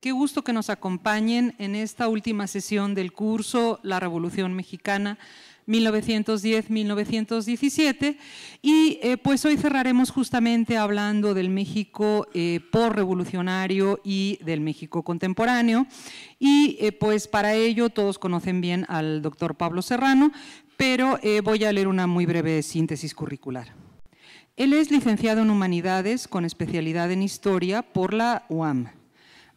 Qué gusto que nos acompañen en esta última sesión del curso La Revolución Mexicana 1910-1917 y eh, pues hoy cerraremos justamente hablando del México eh, por revolucionario y del México contemporáneo y eh, pues para ello todos conocen bien al doctor Pablo Serrano, pero voy a leer una muy breve síntesis curricular. Él es licenciado en Humanidades con especialidad en Historia por la UAM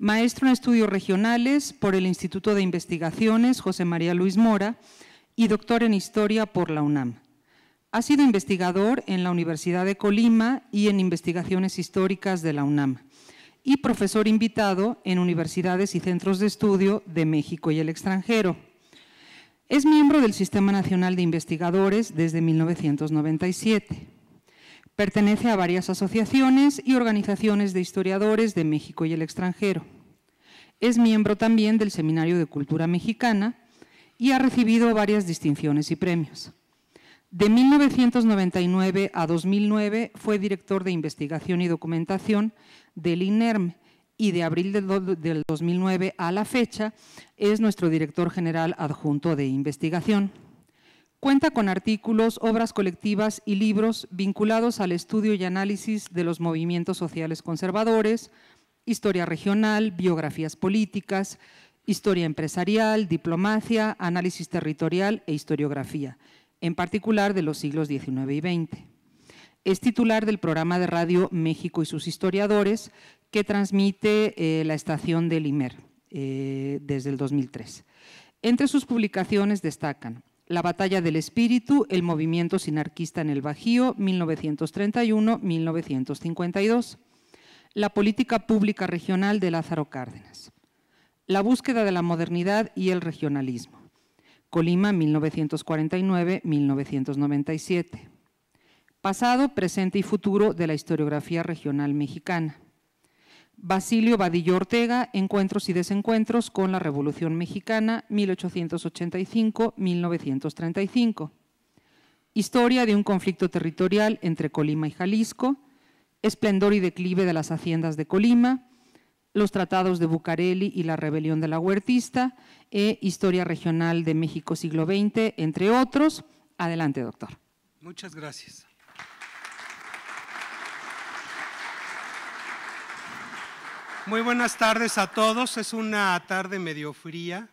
maestro en estudios regionales por el Instituto de Investigaciones José María Luis Mora y doctor en historia por la UNAM. Ha sido investigador en la Universidad de Colima y en investigaciones históricas de la UNAM y profesor invitado en universidades y centros de estudio de México y el extranjero. Es miembro del Sistema Nacional de Investigadores desde 1997. Pertenece a varias asociaciones y organizaciones de historiadores de México y el extranjero. Es miembro también del Seminario de Cultura Mexicana y ha recibido varias distinciones y premios. De 1999 a 2009 fue director de investigación y documentación del INERM y de abril del 2009 a la fecha es nuestro director general adjunto de investigación. Cuenta con artículos, obras colectivas y libros vinculados al estudio y análisis de los movimientos sociales conservadores, historia regional, biografías políticas, historia empresarial, diplomacia, análisis territorial e historiografía, en particular de los siglos XIX y XX. Es titular del programa de radio México y sus historiadores, que transmite eh, la estación del IMER eh, desde el 2003. Entre sus publicaciones destacan la batalla del espíritu, el movimiento sinarquista en el Bajío, 1931-1952. La política pública regional de Lázaro Cárdenas. La búsqueda de la modernidad y el regionalismo. Colima, 1949-1997. Pasado, presente y futuro de la historiografía regional mexicana. Basilio Badillo Ortega, Encuentros y Desencuentros con la Revolución Mexicana, 1885-1935. Historia de un conflicto territorial entre Colima y Jalisco, Esplendor y declive de las haciendas de Colima, los tratados de Bucareli y la rebelión de la huertista, e Historia regional de México siglo XX, entre otros. Adelante, doctor. Muchas gracias. Muy buenas tardes a todos. Es una tarde medio fría,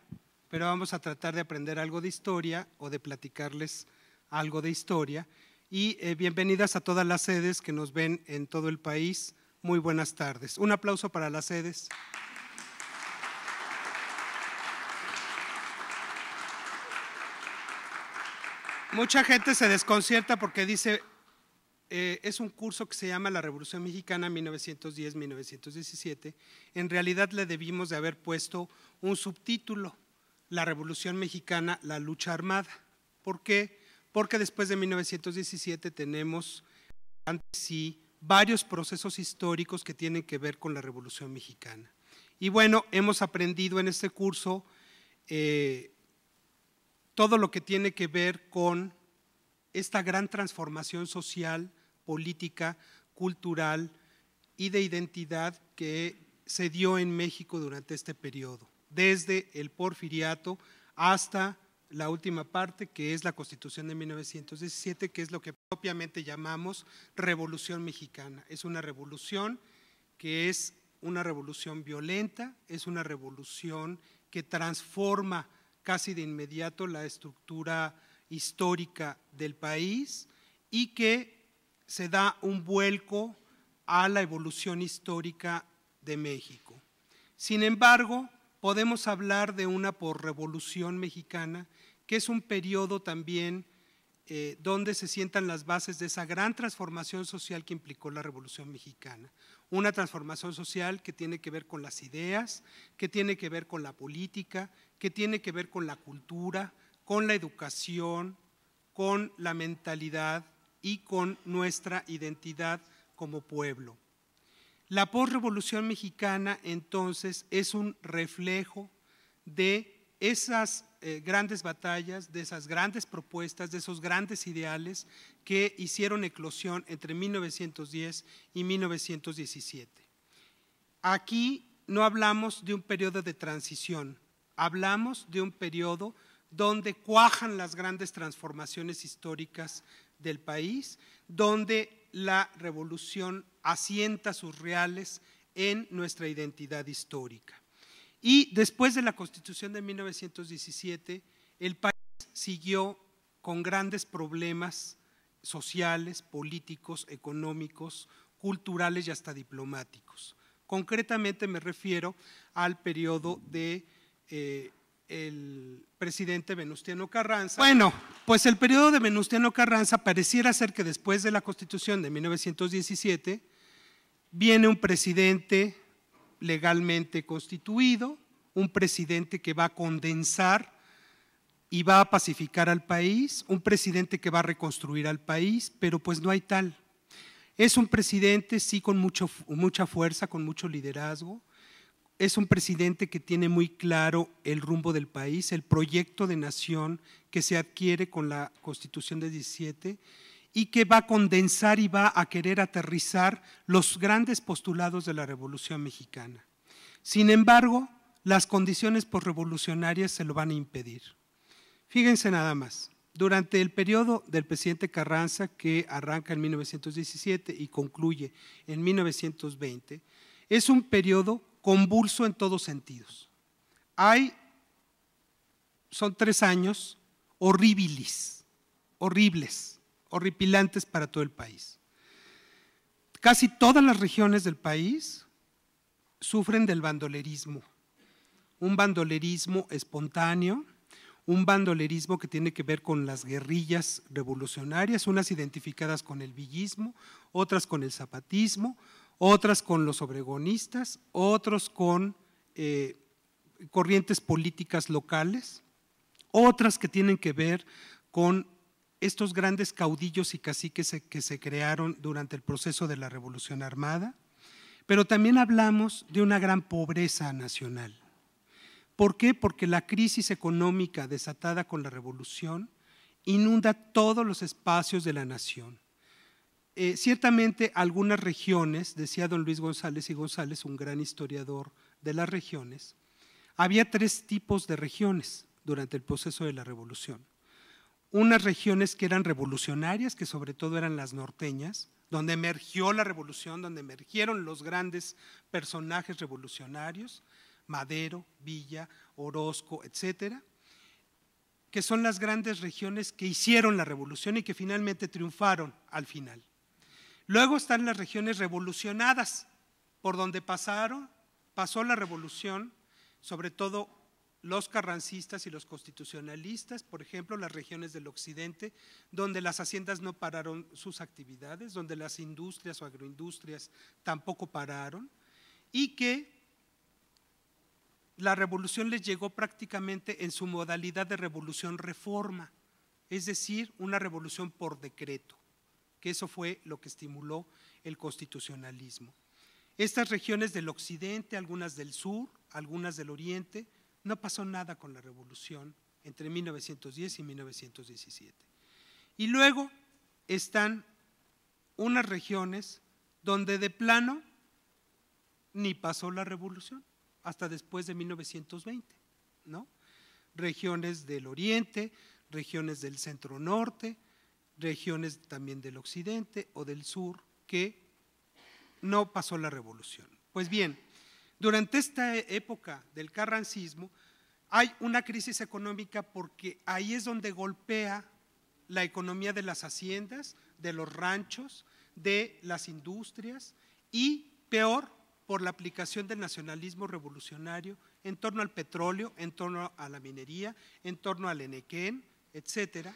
pero vamos a tratar de aprender algo de historia o de platicarles algo de historia. Y eh, bienvenidas a todas las sedes que nos ven en todo el país. Muy buenas tardes. Un aplauso para las sedes. Mucha gente se desconcierta porque dice, eh, es un curso que se llama La Revolución Mexicana 1910-1917. En realidad le debimos de haber puesto un subtítulo, La Revolución Mexicana, la lucha armada. ¿Por qué? Porque después de 1917 tenemos ante sí varios procesos históricos que tienen que ver con la Revolución Mexicana. Y bueno, hemos aprendido en este curso eh, todo lo que tiene que ver con esta gran transformación social política, cultural y de identidad que se dio en México durante este periodo, desde el porfiriato hasta la última parte, que es la Constitución de 1917, que es lo que propiamente llamamos Revolución Mexicana. Es una revolución que es una revolución violenta, es una revolución que transforma casi de inmediato la estructura histórica del país y que se da un vuelco a la evolución histórica de México. Sin embargo, podemos hablar de una por mexicana, que es un periodo también eh, donde se sientan las bases de esa gran transformación social que implicó la Revolución Mexicana. Una transformación social que tiene que ver con las ideas, que tiene que ver con la política, que tiene que ver con la cultura, con la educación, con la mentalidad y con nuestra identidad como pueblo. La posrevolución mexicana entonces es un reflejo de esas eh, grandes batallas, de esas grandes propuestas, de esos grandes ideales que hicieron eclosión entre 1910 y 1917. Aquí no hablamos de un periodo de transición, hablamos de un periodo donde cuajan las grandes transformaciones históricas del país, donde la revolución asienta sus reales en nuestra identidad histórica. Y después de la constitución de 1917, el país siguió con grandes problemas sociales, políticos, económicos, culturales y hasta diplomáticos. Concretamente me refiero al periodo de eh, el presidente Venustiano Carranza. Bueno, pues el periodo de Venustiano Carranza pareciera ser que después de la constitución de 1917 viene un presidente legalmente constituido, un presidente que va a condensar y va a pacificar al país, un presidente que va a reconstruir al país, pero pues no hay tal. Es un presidente, sí, con mucha fuerza, con mucho liderazgo, es un presidente que tiene muy claro el rumbo del país, el proyecto de nación que se adquiere con la Constitución de 17 y que va a condensar y va a querer aterrizar los grandes postulados de la Revolución Mexicana. Sin embargo, las condiciones revolucionarias se lo van a impedir. Fíjense nada más, durante el periodo del presidente Carranza, que arranca en 1917 y concluye en 1920, es un periodo convulso en todos sentidos. Hay, son tres años horribilis, horribles, horripilantes para todo el país. Casi todas las regiones del país sufren del bandolerismo, un bandolerismo espontáneo, un bandolerismo que tiene que ver con las guerrillas revolucionarias, unas identificadas con el villismo, otras con el zapatismo, otras con los obregonistas, otros con eh, corrientes políticas locales, otras que tienen que ver con estos grandes caudillos y caciques que se crearon durante el proceso de la Revolución Armada, pero también hablamos de una gran pobreza nacional. ¿Por qué? Porque la crisis económica desatada con la revolución inunda todos los espacios de la nación. Eh, ciertamente algunas regiones, decía don Luis González y González, un gran historiador de las regiones, había tres tipos de regiones durante el proceso de la revolución. Unas regiones que eran revolucionarias, que sobre todo eran las norteñas, donde emergió la revolución, donde emergieron los grandes personajes revolucionarios, Madero, Villa, Orozco, etcétera, que son las grandes regiones que hicieron la revolución y que finalmente triunfaron al final. Luego están las regiones revolucionadas, por donde pasaron, pasó la revolución, sobre todo los carrancistas y los constitucionalistas, por ejemplo, las regiones del occidente, donde las haciendas no pararon sus actividades, donde las industrias o agroindustrias tampoco pararon, y que la revolución les llegó prácticamente en su modalidad de revolución reforma, es decir, una revolución por decreto que eso fue lo que estimuló el constitucionalismo. Estas regiones del occidente, algunas del sur, algunas del oriente, no pasó nada con la revolución entre 1910 y 1917. Y luego están unas regiones donde de plano ni pasó la revolución hasta después de 1920, ¿no? Regiones del oriente, regiones del centro norte, regiones también del occidente o del sur que no pasó la revolución. Pues bien, durante esta época del carrancismo hay una crisis económica porque ahí es donde golpea la economía de las haciendas, de los ranchos, de las industrias y, peor, por la aplicación del nacionalismo revolucionario en torno al petróleo, en torno a la minería, en torno al enequén, etcétera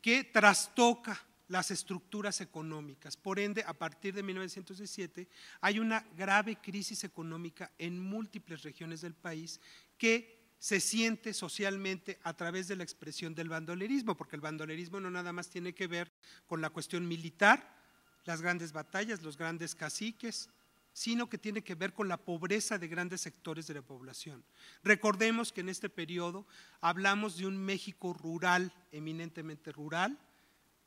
que trastoca las estructuras económicas. Por ende, a partir de 1917 hay una grave crisis económica en múltiples regiones del país que se siente socialmente a través de la expresión del bandolerismo, porque el bandolerismo no nada más tiene que ver con la cuestión militar, las grandes batallas, los grandes caciques, sino que tiene que ver con la pobreza de grandes sectores de la población. Recordemos que en este periodo hablamos de un México rural, eminentemente rural,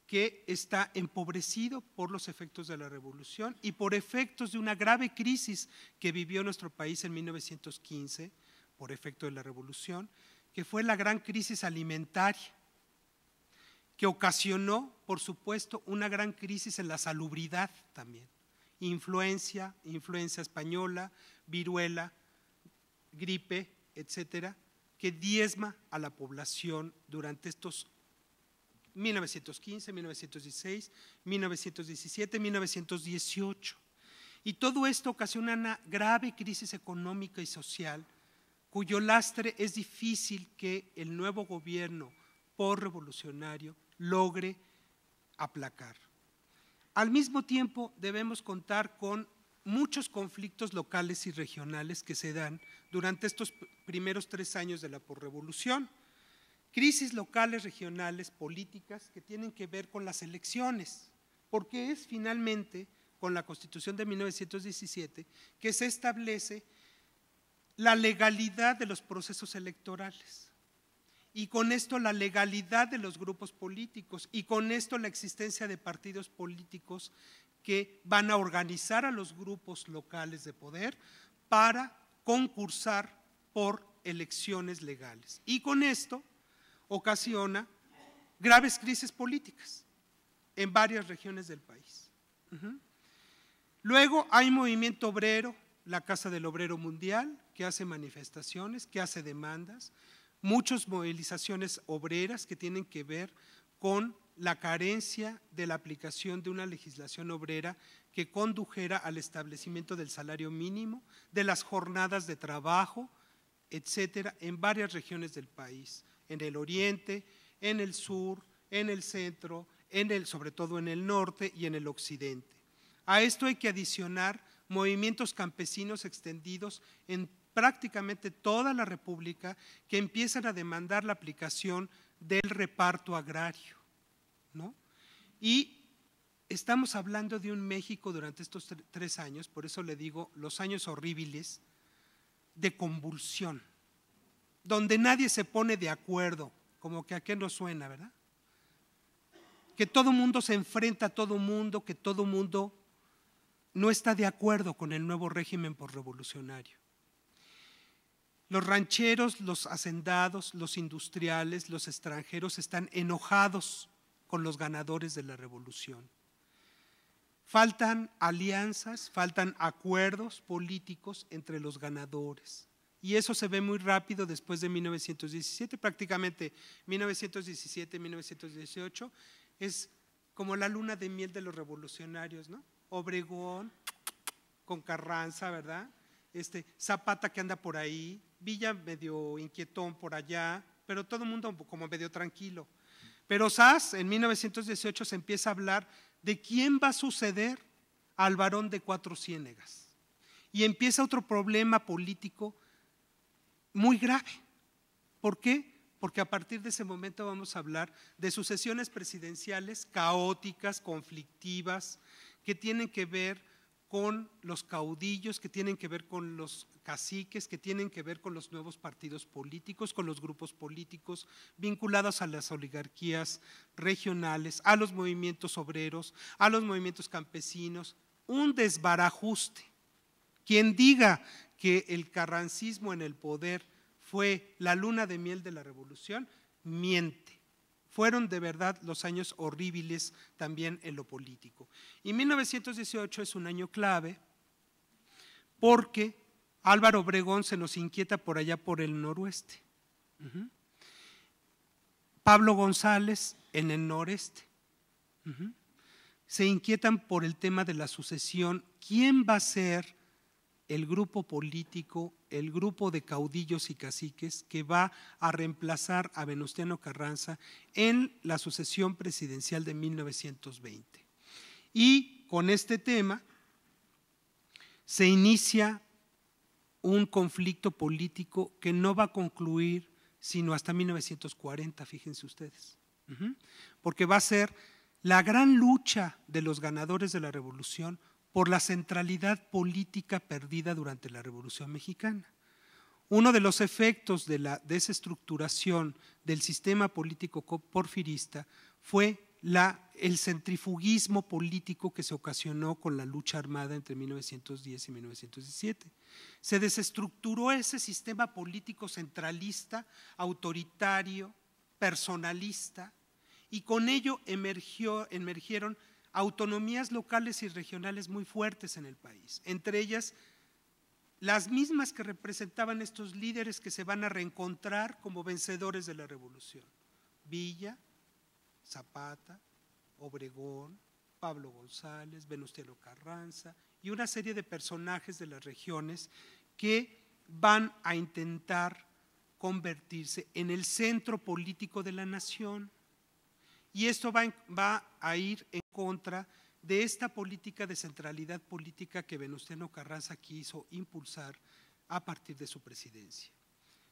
que está empobrecido por los efectos de la revolución y por efectos de una grave crisis que vivió nuestro país en 1915, por efecto de la revolución, que fue la gran crisis alimentaria, que ocasionó, por supuesto, una gran crisis en la salubridad también influencia, influencia española, viruela, gripe, etcétera, que diezma a la población durante estos 1915, 1916, 1917, 1918. Y todo esto ocasiona una grave crisis económica y social cuyo lastre es difícil que el nuevo gobierno por revolucionario logre aplacar. Al mismo tiempo, debemos contar con muchos conflictos locales y regionales que se dan durante estos primeros tres años de la porrevolución. Crisis locales, regionales, políticas que tienen que ver con las elecciones, porque es finalmente con la Constitución de 1917 que se establece la legalidad de los procesos electorales y con esto la legalidad de los grupos políticos y con esto la existencia de partidos políticos que van a organizar a los grupos locales de poder para concursar por elecciones legales. Y con esto ocasiona graves crisis políticas en varias regiones del país. Luego hay movimiento obrero, la Casa del Obrero Mundial, que hace manifestaciones, que hace demandas, muchas movilizaciones obreras que tienen que ver con la carencia de la aplicación de una legislación obrera que condujera al establecimiento del salario mínimo, de las jornadas de trabajo, etcétera, en varias regiones del país, en el oriente, en el sur, en el centro, en el, sobre todo en el norte y en el occidente. A esto hay que adicionar movimientos campesinos extendidos en prácticamente toda la República que empiezan a demandar la aplicación del reparto agrario. Y estamos hablando de un México durante estos tres años, por eso le digo los años horribles, de convulsión, donde nadie se pone de acuerdo, como que a qué nos suena, ¿verdad? Que todo mundo se enfrenta a todo mundo, que todo mundo no está de acuerdo con el nuevo régimen por revolucionario. Los rancheros, los hacendados, los industriales, los extranjeros están enojados con los ganadores de la revolución. Faltan alianzas, faltan acuerdos políticos entre los ganadores. Y eso se ve muy rápido después de 1917, prácticamente 1917, 1918, es como la luna de miel de los revolucionarios, ¿no? Obregón con Carranza, ¿verdad? Este, Zapata que anda por ahí, Villa medio inquietón por allá, pero todo el mundo como medio tranquilo. Pero Sass en 1918 se empieza a hablar de quién va a suceder al varón de cuatro ciénegas. Y empieza otro problema político muy grave. ¿Por qué? Porque a partir de ese momento vamos a hablar de sucesiones presidenciales caóticas, conflictivas, que tienen que ver con los caudillos, que tienen que ver con los caciques que tienen que ver con los nuevos partidos políticos, con los grupos políticos vinculados a las oligarquías regionales, a los movimientos obreros, a los movimientos campesinos, un desbarajuste. Quien diga que el carrancismo en el poder fue la luna de miel de la revolución, miente. Fueron de verdad los años horribles también en lo político. Y 1918 es un año clave porque Álvaro Obregón se nos inquieta por allá por el noroeste. Pablo González en el noreste. Se inquietan por el tema de la sucesión. ¿Quién va a ser el grupo político, el grupo de caudillos y caciques que va a reemplazar a Venustiano Carranza en la sucesión presidencial de 1920? Y con este tema se inicia un conflicto político que no va a concluir sino hasta 1940, fíjense ustedes, porque va a ser la gran lucha de los ganadores de la revolución por la centralidad política perdida durante la Revolución Mexicana. Uno de los efectos de la desestructuración del sistema político porfirista fue el centrifugismo político que se ocasionó con la lucha armada entre 1910 y 1917. Se desestructuró ese sistema político centralista, autoritario, personalista, y con ello emergieron autonomías locales y regionales muy fuertes en el país, entre ellas las mismas que representaban estos líderes que se van a reencontrar como vencedores de la revolución, Villa, Zapata, Obregón, Pablo González, Venustiano Carranza y una serie de personajes de las regiones que van a intentar convertirse en el centro político de la nación. Y esto va, a ir en contra de esta política de centralidad política que Venustiano Carranza quiso impulsar a partir de su presidencia.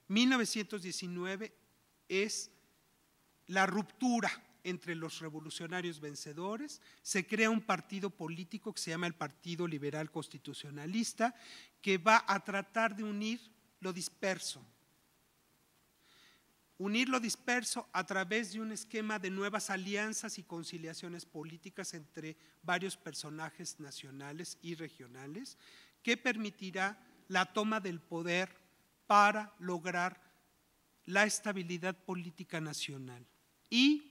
1919 es la ruptura entre los revolucionarios vencedores, se crea un partido político que se llama el Partido Liberal Constitucionalista, que va a tratar de unir lo disperso, unir lo disperso a través de un esquema de nuevas alianzas y conciliaciones políticas entre varios personajes nacionales y regionales que permitirá la toma del poder para lograr la estabilidad política nacional y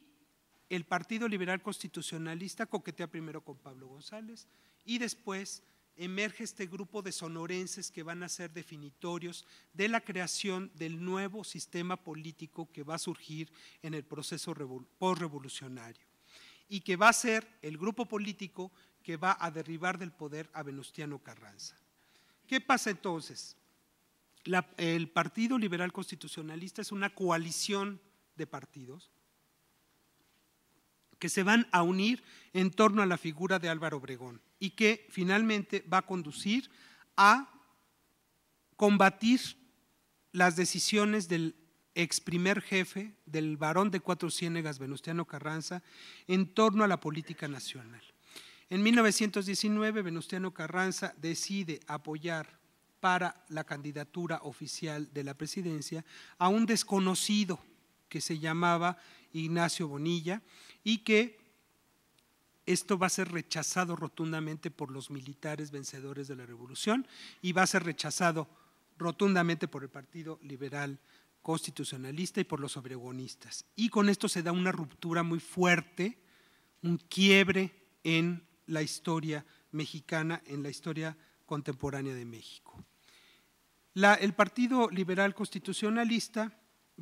el Partido Liberal Constitucionalista coquetea primero con Pablo González y después emerge este grupo de sonorenses que van a ser definitorios de la creación del nuevo sistema político que va a surgir en el proceso postrevolucionario y que va a ser el grupo político que va a derribar del poder a Venustiano Carranza. ¿Qué pasa entonces? el Partido Liberal Constitucionalista es una coalición de partidos que se van a unir en torno a la figura de Álvaro Obregón y que finalmente va a conducir a combatir las decisiones del ex primer jefe del varón de Cuatro Ciénegas, Venustiano Carranza, en torno a la política nacional. En 1919, Venustiano Carranza decide apoyar para la candidatura oficial de la presidencia a un desconocido que se llamaba Ignacio Bonilla, y que esto va a ser rechazado rotundamente por los militares vencedores de la revolución y va a ser rechazado rotundamente por el Partido Liberal Constitucionalista y por los obregonistas. Y con esto se da una ruptura muy fuerte, un quiebre en la historia mexicana, en la historia contemporánea de México. el Partido Liberal Constitucionalista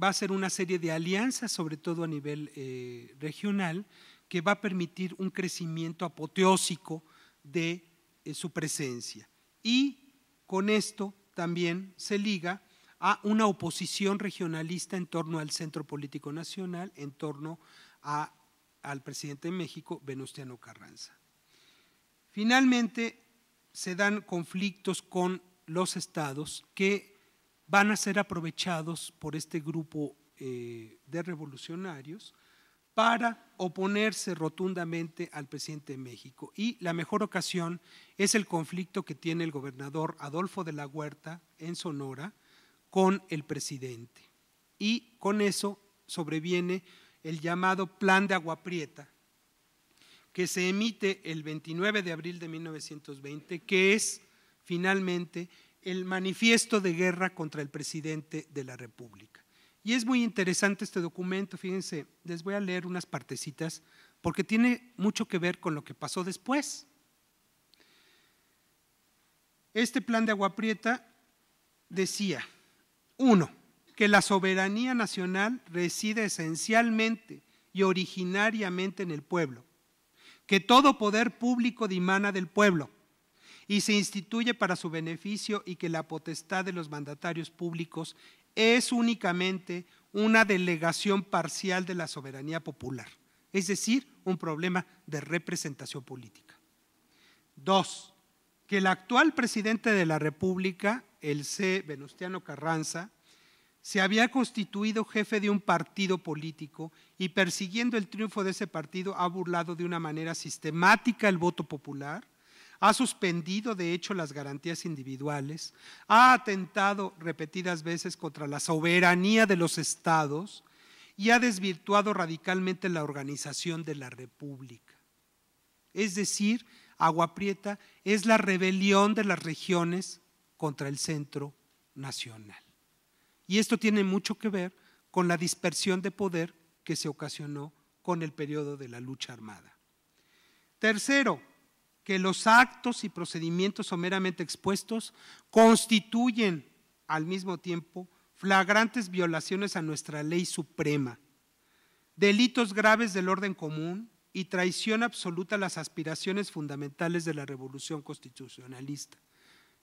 va a ser una serie de alianzas, sobre todo a nivel eh, regional, que va a permitir un crecimiento apoteósico de eh, su presencia. Y con esto también se liga a una oposición regionalista en torno al Centro Político Nacional, en torno al presidente de México, Venustiano Carranza. Finalmente, se dan conflictos con los estados que van a ser aprovechados por este grupo eh, de revolucionarios para oponerse rotundamente al presidente de México. Y la mejor ocasión es el conflicto que tiene el gobernador Adolfo de la Huerta en Sonora con el presidente. Y con eso sobreviene el llamado Plan de Agua Prieta, que se emite el 29 de abril de 1920, que es finalmente el manifiesto de guerra contra el presidente de la República. Y es muy interesante este documento, fíjense, les voy a leer unas partecitas porque tiene mucho que ver con lo que pasó después. Este plan de Agua Prieta decía, uno, que la soberanía nacional reside esencialmente y originariamente en el pueblo, que todo poder público dimana del pueblo, y se instituye para su beneficio y que la potestad de los mandatarios públicos es únicamente una delegación parcial de la soberanía popular, es decir, un problema de representación política. Dos, que el actual presidente de la República, el C. Venustiano Carranza, se había constituido jefe de un partido político y persiguiendo el triunfo de ese partido ha burlado de una manera sistemática el voto popular ha suspendido de hecho las garantías individuales, ha atentado repetidas veces contra la soberanía de los estados y ha desvirtuado radicalmente la organización de la República. Es decir, Agua Prieta es la rebelión de las regiones contra el centro nacional. Y esto tiene mucho que ver con la dispersión de poder que se ocasionó con el periodo de la lucha armada. Tercero, que los actos y procedimientos someramente expuestos constituyen al mismo tiempo flagrantes violaciones a nuestra ley suprema, delitos graves del orden común y traición absoluta a las aspiraciones fundamentales de la revolución constitucionalista.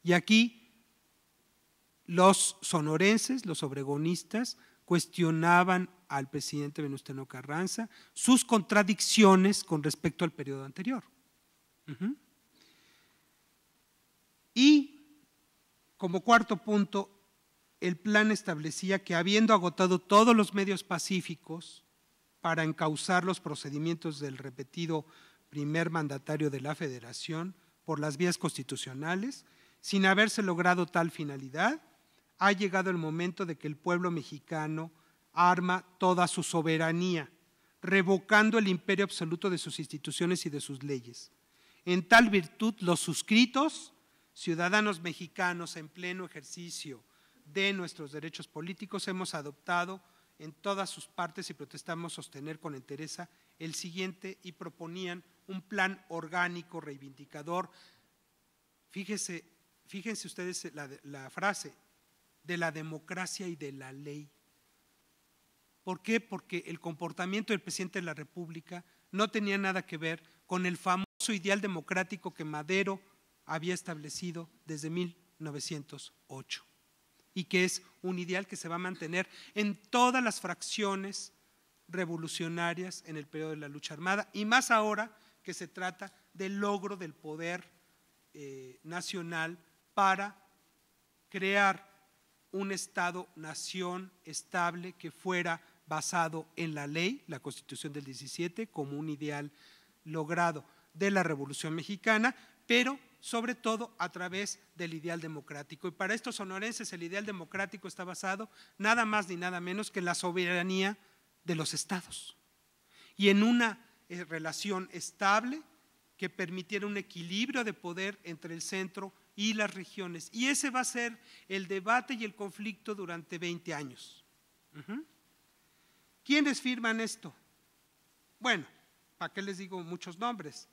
Y aquí los sonorenses, los obregonistas, cuestionaban al presidente Venustiano Carranza sus contradicciones con respecto al periodo anterior. Y como cuarto punto, el plan establecía que habiendo agotado todos los medios pacíficos para encauzar los procedimientos del repetido primer mandatario de la Federación por las vías constitucionales, sin haberse logrado tal finalidad, ha llegado el momento de que el pueblo mexicano arma toda su soberanía, revocando el imperio absoluto de sus instituciones y de sus leyes en tal virtud, los suscritos, ciudadanos mexicanos en pleno ejercicio de nuestros derechos políticos, hemos adoptado en todas sus partes y protestamos sostener con entereza el siguiente y proponían un plan orgánico reivindicador. fíjense ustedes la, la frase de la democracia y de la ley. ¿Por qué? Porque el comportamiento del presidente de la República no tenía nada que ver con el famoso ideal democrático que Madero había establecido desde 1908 y que es un ideal que se va a mantener en todas las fracciones revolucionarias en el periodo de la lucha armada y más ahora que se trata del logro del poder eh, nacional para crear un Estado-nación estable que fuera basado en la ley, la Constitución del 17, como un ideal logrado de la Revolución Mexicana, pero sobre todo a través del ideal democrático. Y para estos sonorenses el ideal democrático está basado nada más ni nada menos que en la soberanía de los estados y en una eh, relación estable que permitiera un equilibrio de poder entre el centro y las regiones. Y ese va a ser el debate y el conflicto durante 20 años. ¿Quiénes firman esto? Bueno, ¿para qué les digo muchos nombres?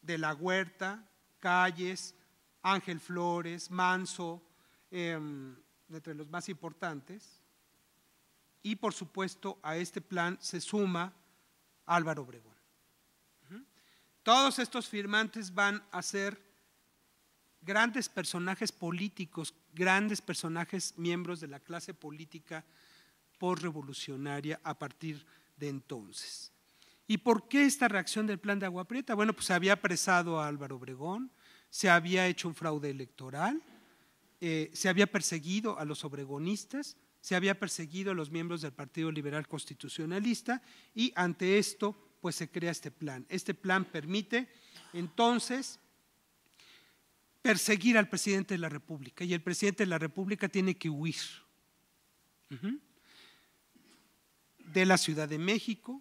de la Huerta, Calles, Ángel Flores, Manso, em, entre los más importantes. Y por supuesto a este plan se suma Álvaro Obregón. Todos estos firmantes van a ser grandes personajes políticos, grandes personajes miembros de la clase política postrevolucionaria a partir de entonces. ¿Y por qué esta reacción del plan de Agua Prieta? Bueno, pues se había apresado a Álvaro Obregón, se había hecho un fraude electoral, eh, se había perseguido a los obregonistas, se había perseguido a los miembros del Partido Liberal Constitucionalista y ante esto pues se crea este plan. Este plan permite entonces perseguir al presidente de la República y el presidente de la República tiene que huir de la Ciudad de México,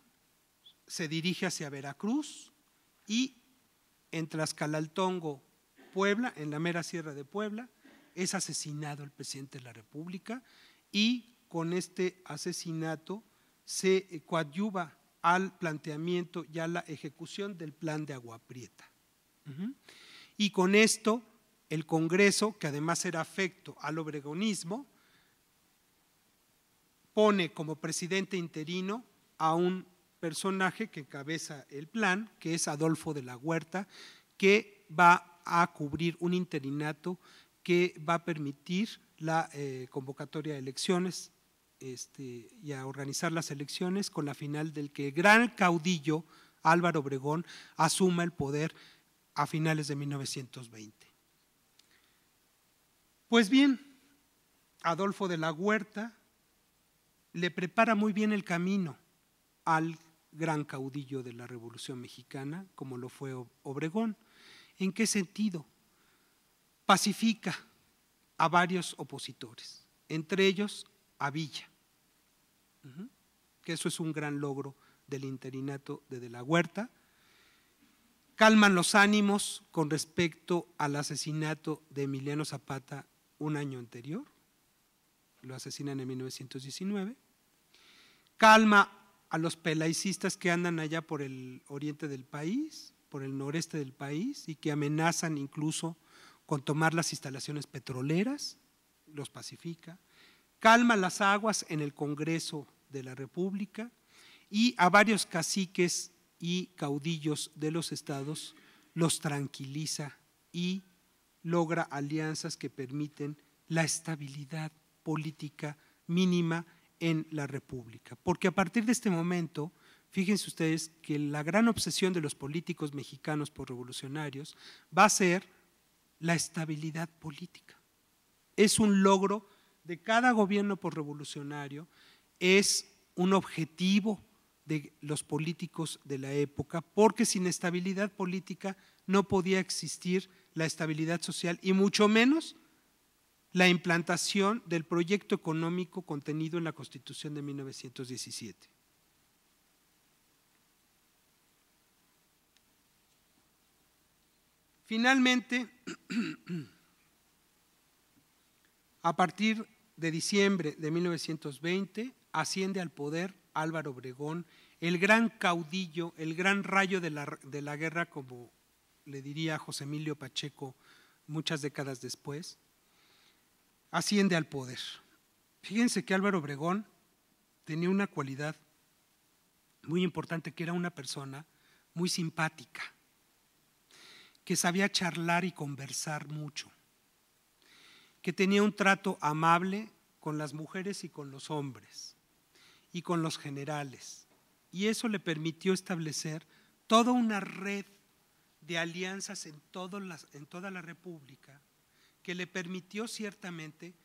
se dirige hacia Veracruz y en Trascalaltongo, Puebla, en la mera sierra de Puebla, es asesinado el presidente de la República y con este asesinato se coadyuva al planteamiento y a la ejecución del plan de Agua Prieta. Y con esto, el Congreso, que además era afecto al obregonismo, pone como presidente interino a un personaje que encabeza el plan, que es Adolfo de la Huerta, que va a cubrir un interinato que va a permitir la eh, convocatoria de elecciones este, y a organizar las elecciones con la final del que el gran caudillo Álvaro Obregón asuma el poder a finales de 1920. Pues bien, Adolfo de la Huerta le prepara muy bien el camino al gran caudillo de la Revolución Mexicana, como lo fue Obregón. ¿En qué sentido? Pacifica a varios opositores, entre ellos a Villa, que eso es un gran logro del interinato de De la Huerta. Calman los ánimos con respecto al asesinato de Emiliano Zapata un año anterior, lo asesinan en 1919. Calma a los pelaicistas que andan allá por el oriente del país, por el noreste del país, y que amenazan incluso con tomar las instalaciones petroleras, los pacifica, calma las aguas en el Congreso de la República y a varios caciques y caudillos de los estados los tranquiliza y logra alianzas que permiten la estabilidad política mínima en la República. Porque a partir de este momento, fíjense ustedes que la gran obsesión de los políticos mexicanos por revolucionarios va a ser la estabilidad política. Es un logro de cada gobierno por revolucionario, es un objetivo de los políticos de la época, porque sin estabilidad política no podía existir la estabilidad social y mucho menos la implantación del proyecto económico contenido en la Constitución de 1917. Finalmente, a partir de diciembre de 1920, asciende al poder Álvaro Obregón, el gran caudillo, el gran rayo de la, de la guerra, como le diría José Emilio Pacheco muchas décadas después asciende al poder. Fíjense que Álvaro Obregón tenía una cualidad muy importante, que era una persona muy simpática, que sabía charlar y conversar mucho, que tenía un trato amable con las mujeres y con los hombres y con los generales. Y eso le permitió establecer toda una red de alianzas en, en toda la República que le permitió ciertamente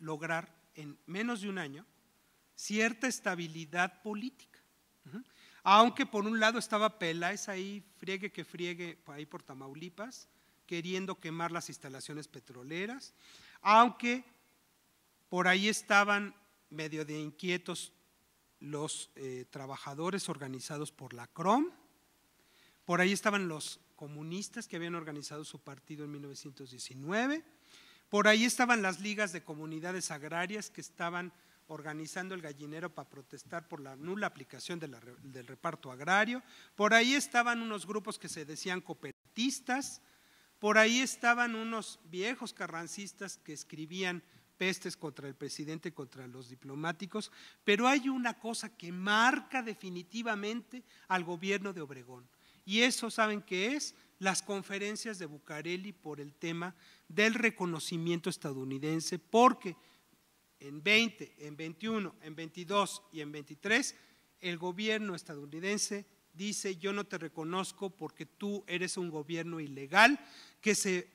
lograr en menos de un año cierta estabilidad política. Aunque por un lado estaba Peláez ahí, friegue que friegue, ahí por Tamaulipas, queriendo quemar las instalaciones petroleras, aunque por ahí estaban medio de inquietos los eh, trabajadores organizados por la CROM, por ahí estaban los comunistas que habían organizado su partido en 1919. Por ahí estaban las ligas de comunidades agrarias que estaban organizando el gallinero para protestar por la nula aplicación del reparto agrario. Por ahí estaban unos grupos que se decían cooperatistas. Por ahí estaban unos viejos carrancistas que escribían pestes contra el presidente, contra los diplomáticos. Pero hay una cosa que marca definitivamente al gobierno de Obregón. Y eso, ¿saben que es? Las conferencias de Bucareli por el tema del reconocimiento estadounidense, porque en 20, en 21, en 22 y en 23, el gobierno estadounidense dice, yo no te reconozco porque tú eres un gobierno ilegal que, se,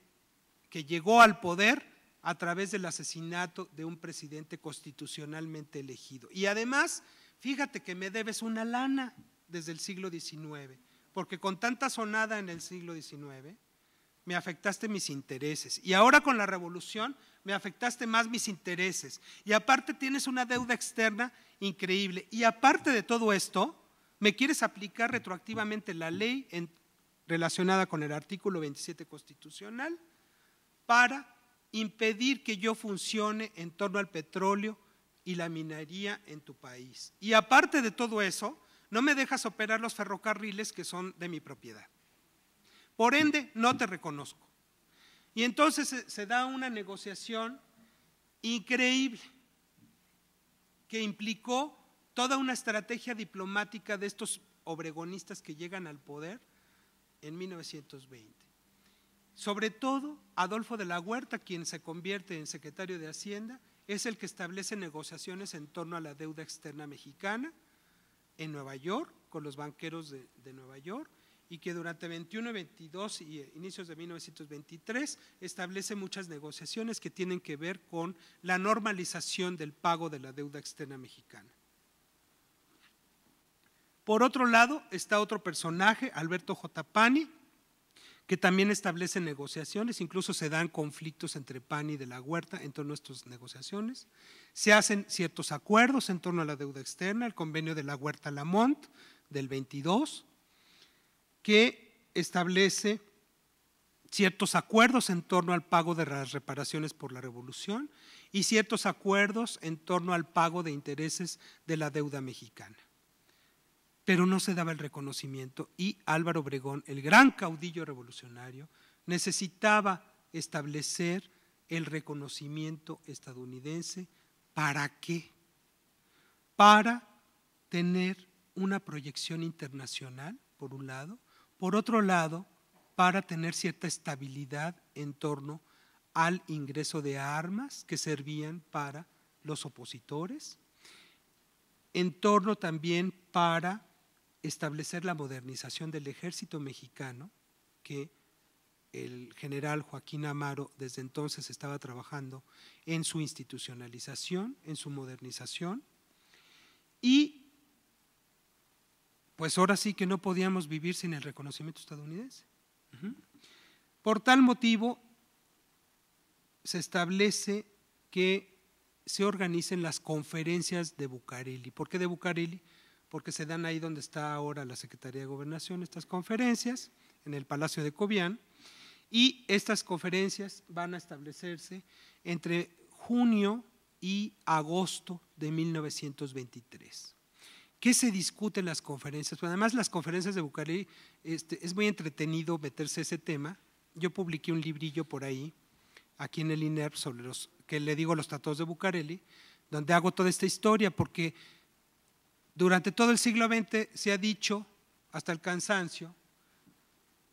que llegó al poder a través del asesinato de un presidente constitucionalmente elegido. Y además, fíjate que me debes una lana desde el siglo XIX porque con tanta sonada en el siglo XIX, me afectaste mis intereses. Y ahora con la revolución me afectaste más mis intereses. Y aparte tienes una deuda externa increíble. Y aparte de todo esto, me quieres aplicar retroactivamente la ley relacionada con el artículo 27 constitucional para impedir que yo funcione en torno al petróleo y la minería en tu país. Y aparte de todo eso, no me dejas operar los ferrocarriles que son de mi propiedad. Por ende, no te reconozco. Y entonces se, da una negociación increíble que implicó toda una estrategia diplomática de estos obregonistas que llegan al poder en 1920. Sobre todo, Adolfo de la Huerta, quien se convierte en secretario de Hacienda, es el que establece negociaciones en torno a la deuda externa mexicana en Nueva York, con los banqueros de, Nueva York, y que durante 21, 22 y eh, inicios de 1923 establece muchas negociaciones que tienen que ver con la normalización del pago de la deuda externa mexicana. Por otro lado está otro personaje, Alberto J. Pani, que también establecen negociaciones, incluso se dan conflictos entre PAN y de la Huerta en torno a estas negociaciones, se hacen ciertos acuerdos en torno a la deuda externa, el convenio de la Huerta-Lamont del 22, que establece ciertos acuerdos en torno al pago de las reparaciones por la revolución y ciertos acuerdos en torno al pago de intereses de la deuda mexicana pero no se daba el reconocimiento y Álvaro Obregón, el gran caudillo revolucionario, necesitaba establecer el reconocimiento estadounidense. ¿Para qué? Para tener una proyección internacional, por un lado, por otro lado, para tener cierta estabilidad en torno al ingreso de armas que servían para los opositores, en torno también para establecer la modernización del ejército mexicano que el general Joaquín Amaro desde entonces estaba trabajando en su institucionalización, en su modernización, y pues ahora sí que no podíamos vivir sin el reconocimiento estadounidense. Por tal motivo, se establece que se organicen las conferencias de Bucareli. ¿Por qué de Bucareli? porque se dan ahí donde está ahora la Secretaría de Gobernación, estas conferencias, en el Palacio de Cobián, y estas conferencias van a establecerse entre junio y agosto de 1923. ¿Qué se discute en las conferencias? Pues además, las conferencias de Bucareli, este, es muy entretenido meterse ese tema. Yo publiqué un librillo por ahí, aquí en el INERP, sobre los que le digo los tratados de Bucareli, donde hago toda esta historia, porque durante todo el siglo XX se ha dicho, hasta el cansancio,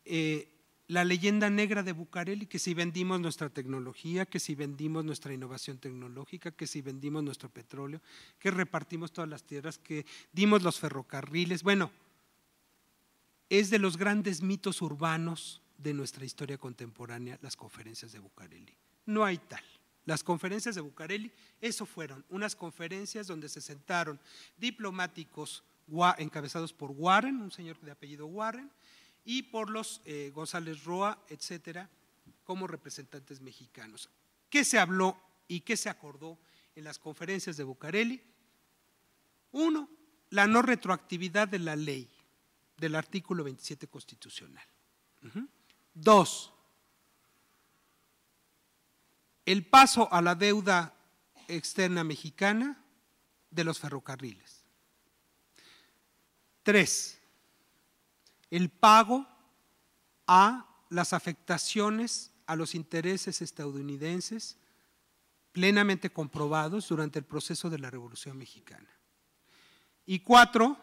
eh, la leyenda negra de Bucareli, que si vendimos nuestra tecnología, que si vendimos nuestra innovación tecnológica, que si vendimos nuestro petróleo, que repartimos todas las tierras, que dimos los ferrocarriles. Bueno, es de los grandes mitos urbanos de nuestra historia contemporánea las conferencias de Bucareli. No hay tal. Las conferencias de Bucareli, eso fueron, unas conferencias donde se sentaron diplomáticos encabezados por Warren, un señor de apellido Warren, y por los eh, González Roa, etcétera, como representantes mexicanos. ¿Qué se habló y qué se acordó en las conferencias de Bucareli? Uno, la no retroactividad de la ley del artículo 27 constitucional. Dos, el paso a la deuda externa mexicana de los ferrocarriles. Tres, el pago a las afectaciones a los intereses estadounidenses plenamente comprobados durante el proceso de la Revolución Mexicana. Y cuatro,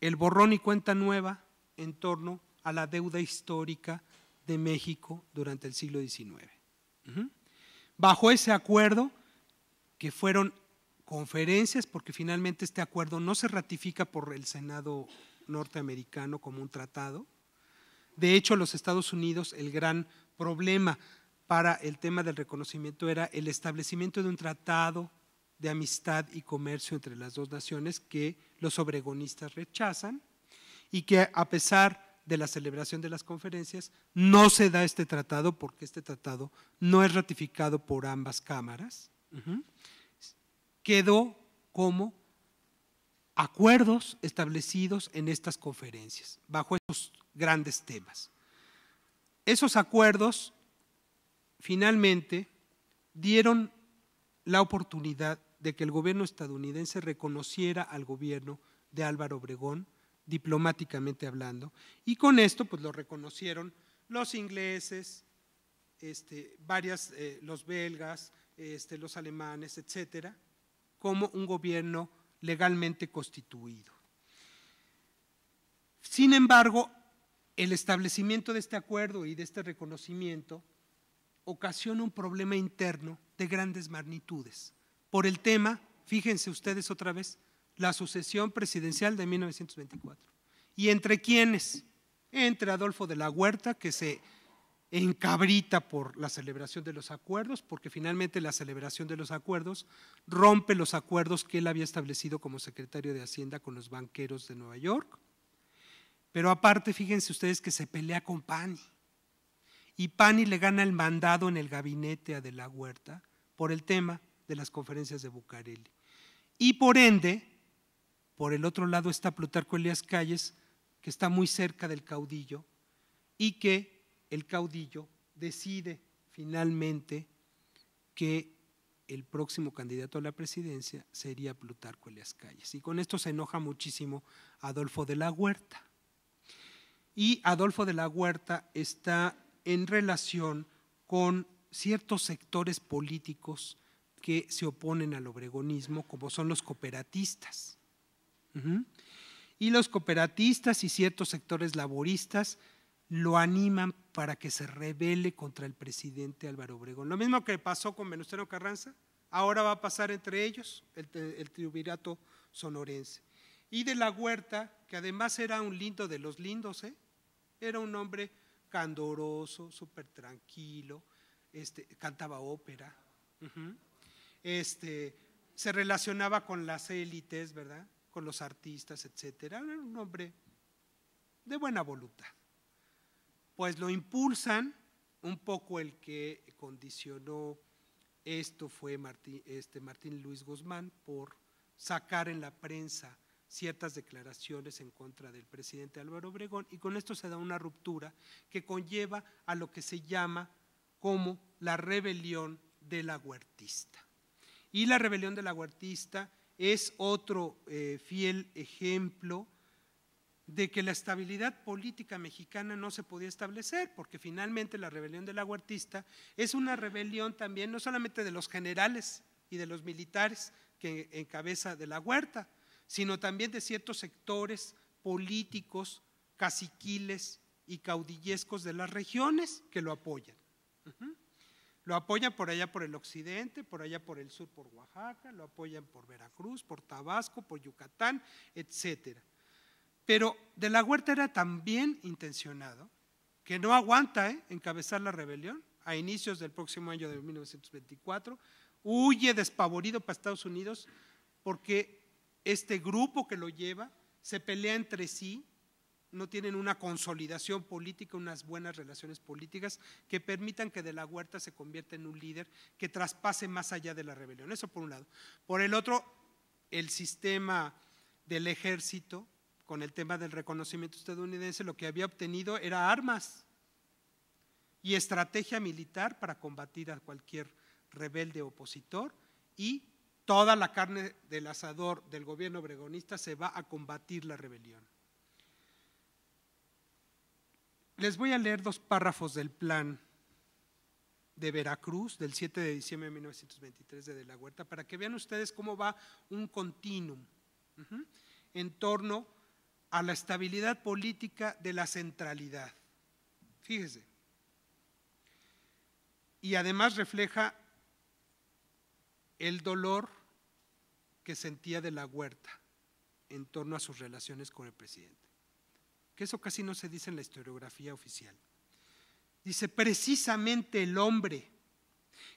el borrón y cuenta nueva en torno a la deuda histórica de México durante el siglo XIX. Bajo ese acuerdo, que fueron conferencias, porque finalmente este acuerdo no se ratifica por el Senado norteamericano como un tratado. De hecho, los Estados Unidos, el gran problema para el tema del reconocimiento era el establecimiento de un tratado de amistad y comercio entre las dos naciones que los obregonistas rechazan y que a pesar de la celebración de las conferencias, no se da este tratado porque este tratado no es ratificado por ambas cámaras. Quedó como acuerdos establecidos en estas conferencias, bajo estos grandes temas. Esos acuerdos finalmente dieron la oportunidad de que el gobierno estadounidense reconociera al gobierno de Álvaro Obregón diplomáticamente hablando. Y con esto pues lo reconocieron los ingleses, este, varias, eh, los belgas, este, los alemanes, etcétera, como un gobierno legalmente constituido. Sin embargo, el establecimiento de este acuerdo y de este reconocimiento ocasiona un problema interno de grandes magnitudes. Por el tema, fíjense ustedes otra vez, la sucesión presidencial de 1924. ¿Y entre quiénes? Entre Adolfo de la Huerta, que se encabrita por la celebración de los acuerdos, porque finalmente la celebración de los acuerdos rompe los acuerdos que él había establecido como secretario de Hacienda con los banqueros de Nueva York. Pero aparte, fíjense ustedes que se pelea con Pani. Y Pani le gana el mandado en el gabinete a de la Huerta por el tema de las conferencias de Bucareli. Y por ende, por el otro lado está Plutarco Elias Calles, que está muy cerca del caudillo y que el caudillo decide finalmente que el próximo candidato a la presidencia sería Plutarco Elias Calles. Y con esto se enoja muchísimo Adolfo de la Huerta. Y Adolfo de la Huerta está en relación con ciertos sectores políticos que se oponen al obregonismo, como son los cooperatistas. Y los cooperatistas y ciertos sectores laboristas lo animan para que se rebele contra el presidente Álvaro Obregón. Lo mismo que pasó con Venustiano Carranza, ahora va a pasar entre ellos el, el triunvirato sonorense. Y de la Huerta, que además era un lindo de los lindos, ¿eh? era un hombre candoroso, súper tranquilo, este, cantaba ópera, este, se relacionaba con las élites, ¿verdad? con los artistas, etcétera. Era un hombre de buena voluntad. Pues lo impulsan, un poco el que condicionó esto fue Martín, este Martín Luis Guzmán por sacar en la prensa ciertas declaraciones en contra del presidente Álvaro Obregón y con esto se da una ruptura que conlleva a lo que se llama como la rebelión de la huertista. Y la rebelión de la huertista es otro eh, fiel ejemplo de que la estabilidad política mexicana no se podía establecer, porque finalmente la rebelión del aguartista es una rebelión también no solamente de los generales y de los militares que encabeza de la huerta, sino también de ciertos sectores políticos, caciquiles y caudillescos de las regiones que lo apoyan. Lo apoyan por allá por el occidente, por allá por el sur por Oaxaca, lo apoyan por Veracruz, por Tabasco, por Yucatán, etc. Pero de la Huerta era tan bien intencionado que no aguanta ¿eh? encabezar la rebelión a inicios del próximo año de 1924, huye despavorido para Estados Unidos porque este grupo que lo lleva se pelea entre sí, no tienen una consolidación política, unas buenas relaciones políticas que permitan que de la huerta se convierta en un líder que traspase más allá de la rebelión. Eso por un lado. Por el otro, el sistema del ejército con el tema del reconocimiento estadounidense lo que había obtenido era armas y estrategia militar para combatir a cualquier rebelde opositor y toda la carne del asador del gobierno bregonista se va a combatir la rebelión. Les voy a leer dos párrafos del plan de Veracruz del 7 de diciembre de 1923 de, de la Huerta para que vean ustedes cómo va un continuum en torno a la estabilidad política de la centralidad. Fíjese. Y además refleja el dolor que sentía de la Huerta en torno a sus relaciones con el presidente que eso casi no se dice en la historiografía oficial. Dice, precisamente el hombre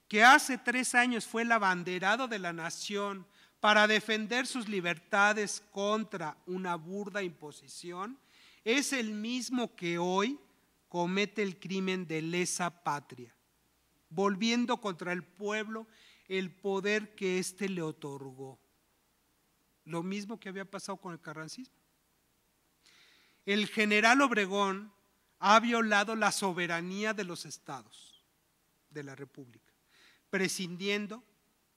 que hace tres años fue el abanderado de la nación para defender sus libertades contra una burda imposición, es el mismo que hoy comete el crimen de lesa patria, volviendo contra el pueblo el poder que éste le otorgó. Lo mismo que había pasado con el carrancismo el general Obregón ha violado la soberanía de los estados de la República, prescindiendo,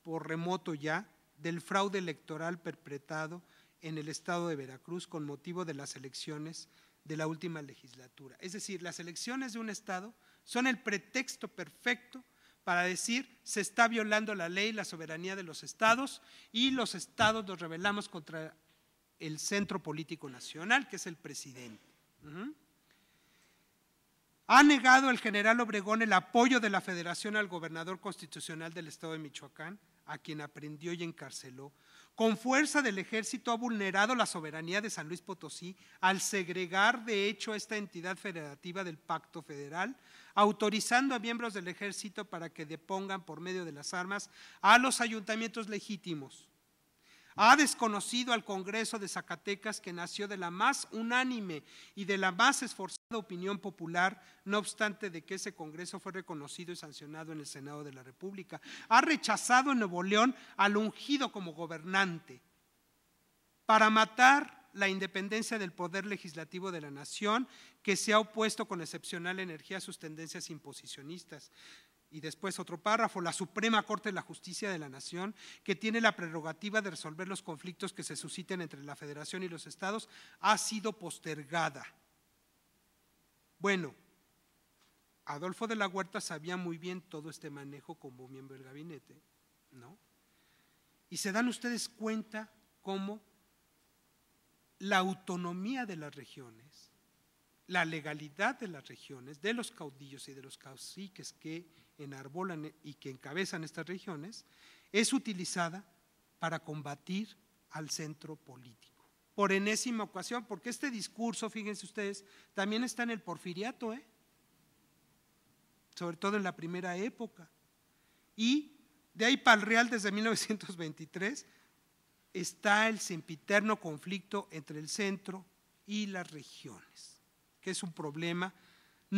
por remoto ya, del fraude electoral perpetrado en el estado de Veracruz con motivo de las elecciones de la última legislatura. Es decir, las elecciones de un estado son el pretexto perfecto para decir se está violando la ley, la soberanía de los estados y los estados nos rebelamos contra el centro político nacional, que es el presidente. Ha negado el general Obregón el apoyo de la federación al gobernador constitucional del estado de Michoacán, a quien aprendió y encarceló. Con fuerza del ejército ha vulnerado la soberanía de San Luis Potosí al segregar de hecho esta entidad federativa del Pacto Federal, autorizando a miembros del ejército para que depongan por medio de las armas a los ayuntamientos legítimos ha desconocido al Congreso de Zacatecas que nació de la más unánime y de la más esforzada opinión popular, no obstante de que ese Congreso fue reconocido y sancionado en el Senado de la República. Ha rechazado en Nuevo León al ungido como gobernante para matar la independencia del poder legislativo de la nación, que se ha opuesto con excepcional energía a sus tendencias imposicionistas y después otro párrafo, la Suprema Corte de la Justicia de la Nación, que tiene la prerrogativa de resolver los conflictos que se susciten entre la Federación y los estados, ha sido postergada. Bueno, Adolfo de la Huerta sabía muy bien todo este manejo como miembro del gabinete, ¿no? Y se dan ustedes cuenta cómo la autonomía de las regiones, la legalidad de las regiones, de los caudillos y de los caciques que enarbolan y que encabezan estas regiones, es utilizada para combatir al centro político. Por enésima ocasión, porque este discurso, fíjense ustedes, también está en el porfiriato, ¿eh? sobre todo en la primera época. Y de ahí para el Real, desde 1923, está el sempiterno conflicto entre el centro y las regiones, que es un problema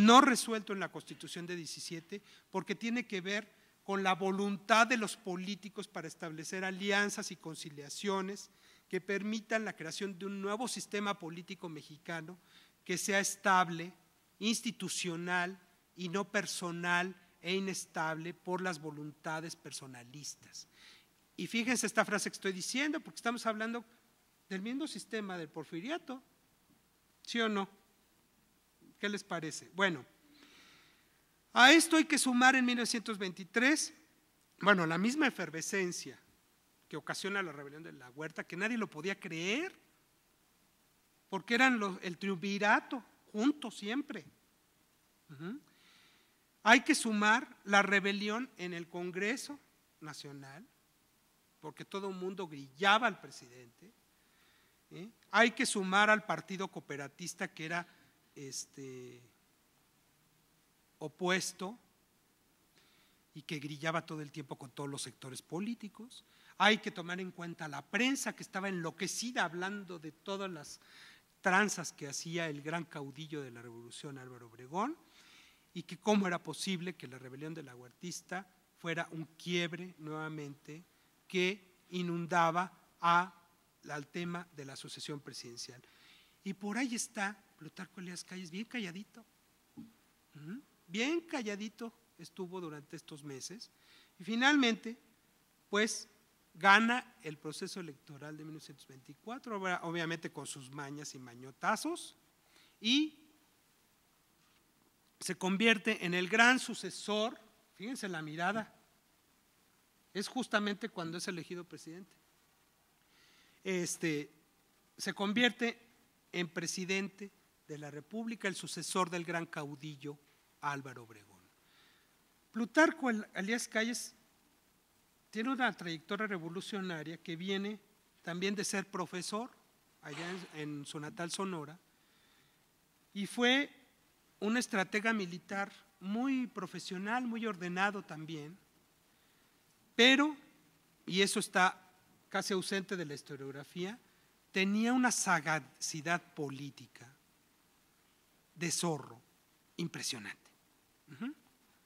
no resuelto en la Constitución de 17, porque tiene que ver con la voluntad de los políticos para establecer alianzas y conciliaciones que permitan la creación de un nuevo sistema político mexicano que sea estable, institucional y no personal e inestable por las voluntades personalistas. Y fíjense esta frase que estoy diciendo, porque estamos hablando del mismo sistema del porfiriato, ¿sí o no? ¿Qué les parece? Bueno, a esto hay que sumar en 1923, bueno, la misma efervescencia que ocasiona la rebelión de la huerta, que nadie lo podía creer, porque eran el triunvirato, juntos siempre. Hay que sumar la rebelión en el Congreso Nacional, porque todo el mundo grillaba al presidente. ¿eh? Hay que sumar al Partido Cooperatista, que era este, opuesto y que grillaba todo el tiempo con todos los sectores políticos. Hay que tomar en cuenta la prensa que estaba enloquecida hablando de todas las tranzas que hacía el gran caudillo de la revolución Álvaro Obregón y que cómo era posible que la rebelión de la Huertista fuera un quiebre nuevamente que inundaba al tema de la sucesión presidencial. Y por ahí está Plutarco Elías Calles, bien calladito, bien calladito estuvo durante estos meses. Y finalmente, pues gana el proceso electoral de 1924, obviamente con sus mañas y mañotazos, y se convierte en el gran sucesor, fíjense la mirada, es justamente cuando es elegido presidente. Este, se convierte en presidente de la República, el sucesor del gran caudillo Álvaro Obregón. Plutarco Alias Calles tiene una trayectoria revolucionaria que viene también de ser profesor allá en, en su natal Sonora y fue un estratega militar muy profesional, muy ordenado también, pero, y eso está casi ausente de la historiografía, tenía una sagacidad política de zorro. Impresionante.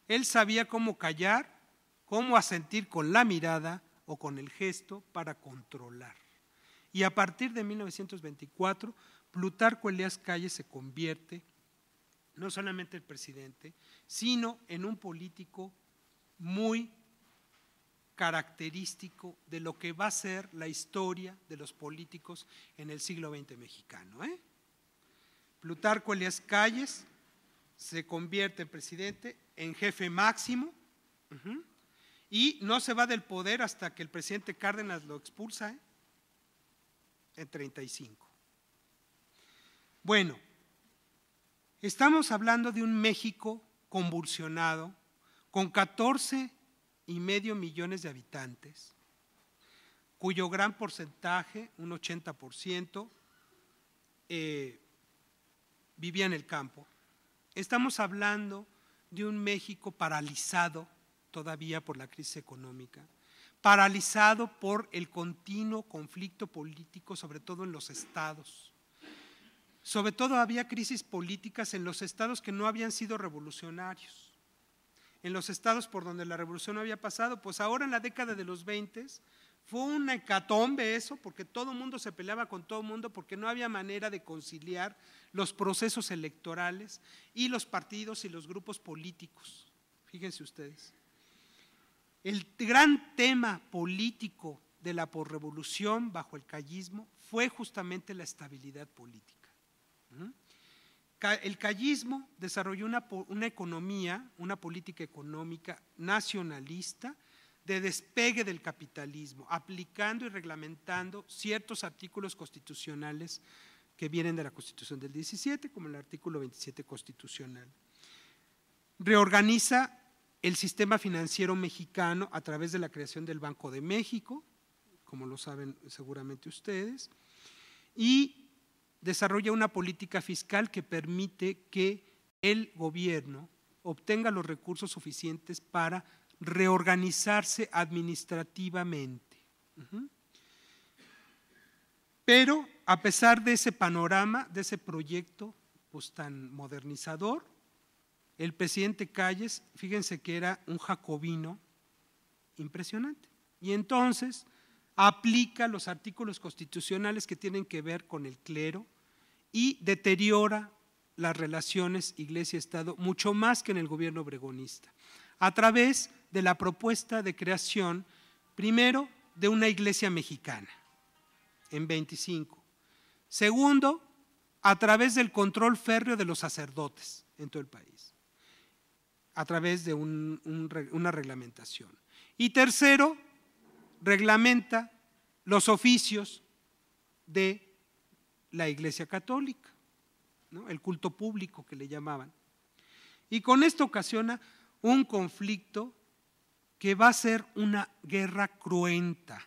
Él sabía cómo callar, cómo asentir con la mirada o con el gesto para controlar. Y a partir de 1924, Plutarco Elias Calles se convierte no solamente el presidente, sino en un político muy característico de lo que va a ser la historia de los políticos en el siglo XX mexicano. ¿eh? Plutarco Elias Calles se convierte en presidente, en jefe máximo, y no se va del poder hasta que el presidente Cárdenas lo expulsa ¿eh? en 35. Bueno, estamos hablando de un México convulsionado, con 14 y medio millones de habitantes, cuyo gran porcentaje, un 80%, eh, vivía en el campo. Estamos hablando de un México paralizado todavía por la crisis económica, paralizado por el continuo conflicto político, sobre todo en los estados. Sobre todo había crisis políticas en los estados que no habían sido revolucionarios. En los estados por donde la revolución había pasado, pues ahora en la década de los 20 fue una hecatombe eso, porque todo el mundo se peleaba con todo el mundo, porque no había manera de conciliar los procesos electorales y los partidos y los grupos políticos. Fíjense ustedes. El gran tema político de la porrevolución bajo el callismo fue justamente la estabilidad política. El callismo desarrolló una, una economía, una política económica nacionalista de despegue del capitalismo, aplicando y reglamentando ciertos artículos constitucionales que vienen de la Constitución del 17, como el artículo 27 constitucional. Reorganiza el sistema financiero mexicano a través de la creación del Banco de México, como lo saben seguramente ustedes, y desarrolla una política fiscal que permite que el gobierno obtenga los recursos suficientes para reorganizarse administrativamente. Pero a pesar de ese panorama, de ese proyecto pues, tan modernizador, el presidente Calles, fíjense que era un jacobino impresionante. Y entonces aplica los artículos constitucionales que tienen que ver con el clero y deteriora las relaciones iglesia-estado mucho más que en el gobierno bregonista, a través de la propuesta de creación, primero, de una iglesia mexicana, en 25. Segundo, a través del control férreo de los sacerdotes en todo el país, a través de una reglamentación. Y tercero, reglamenta los oficios de la Iglesia Católica, el culto público que le llamaban. Y con esto ocasiona un conflicto que va a ser una guerra cruenta.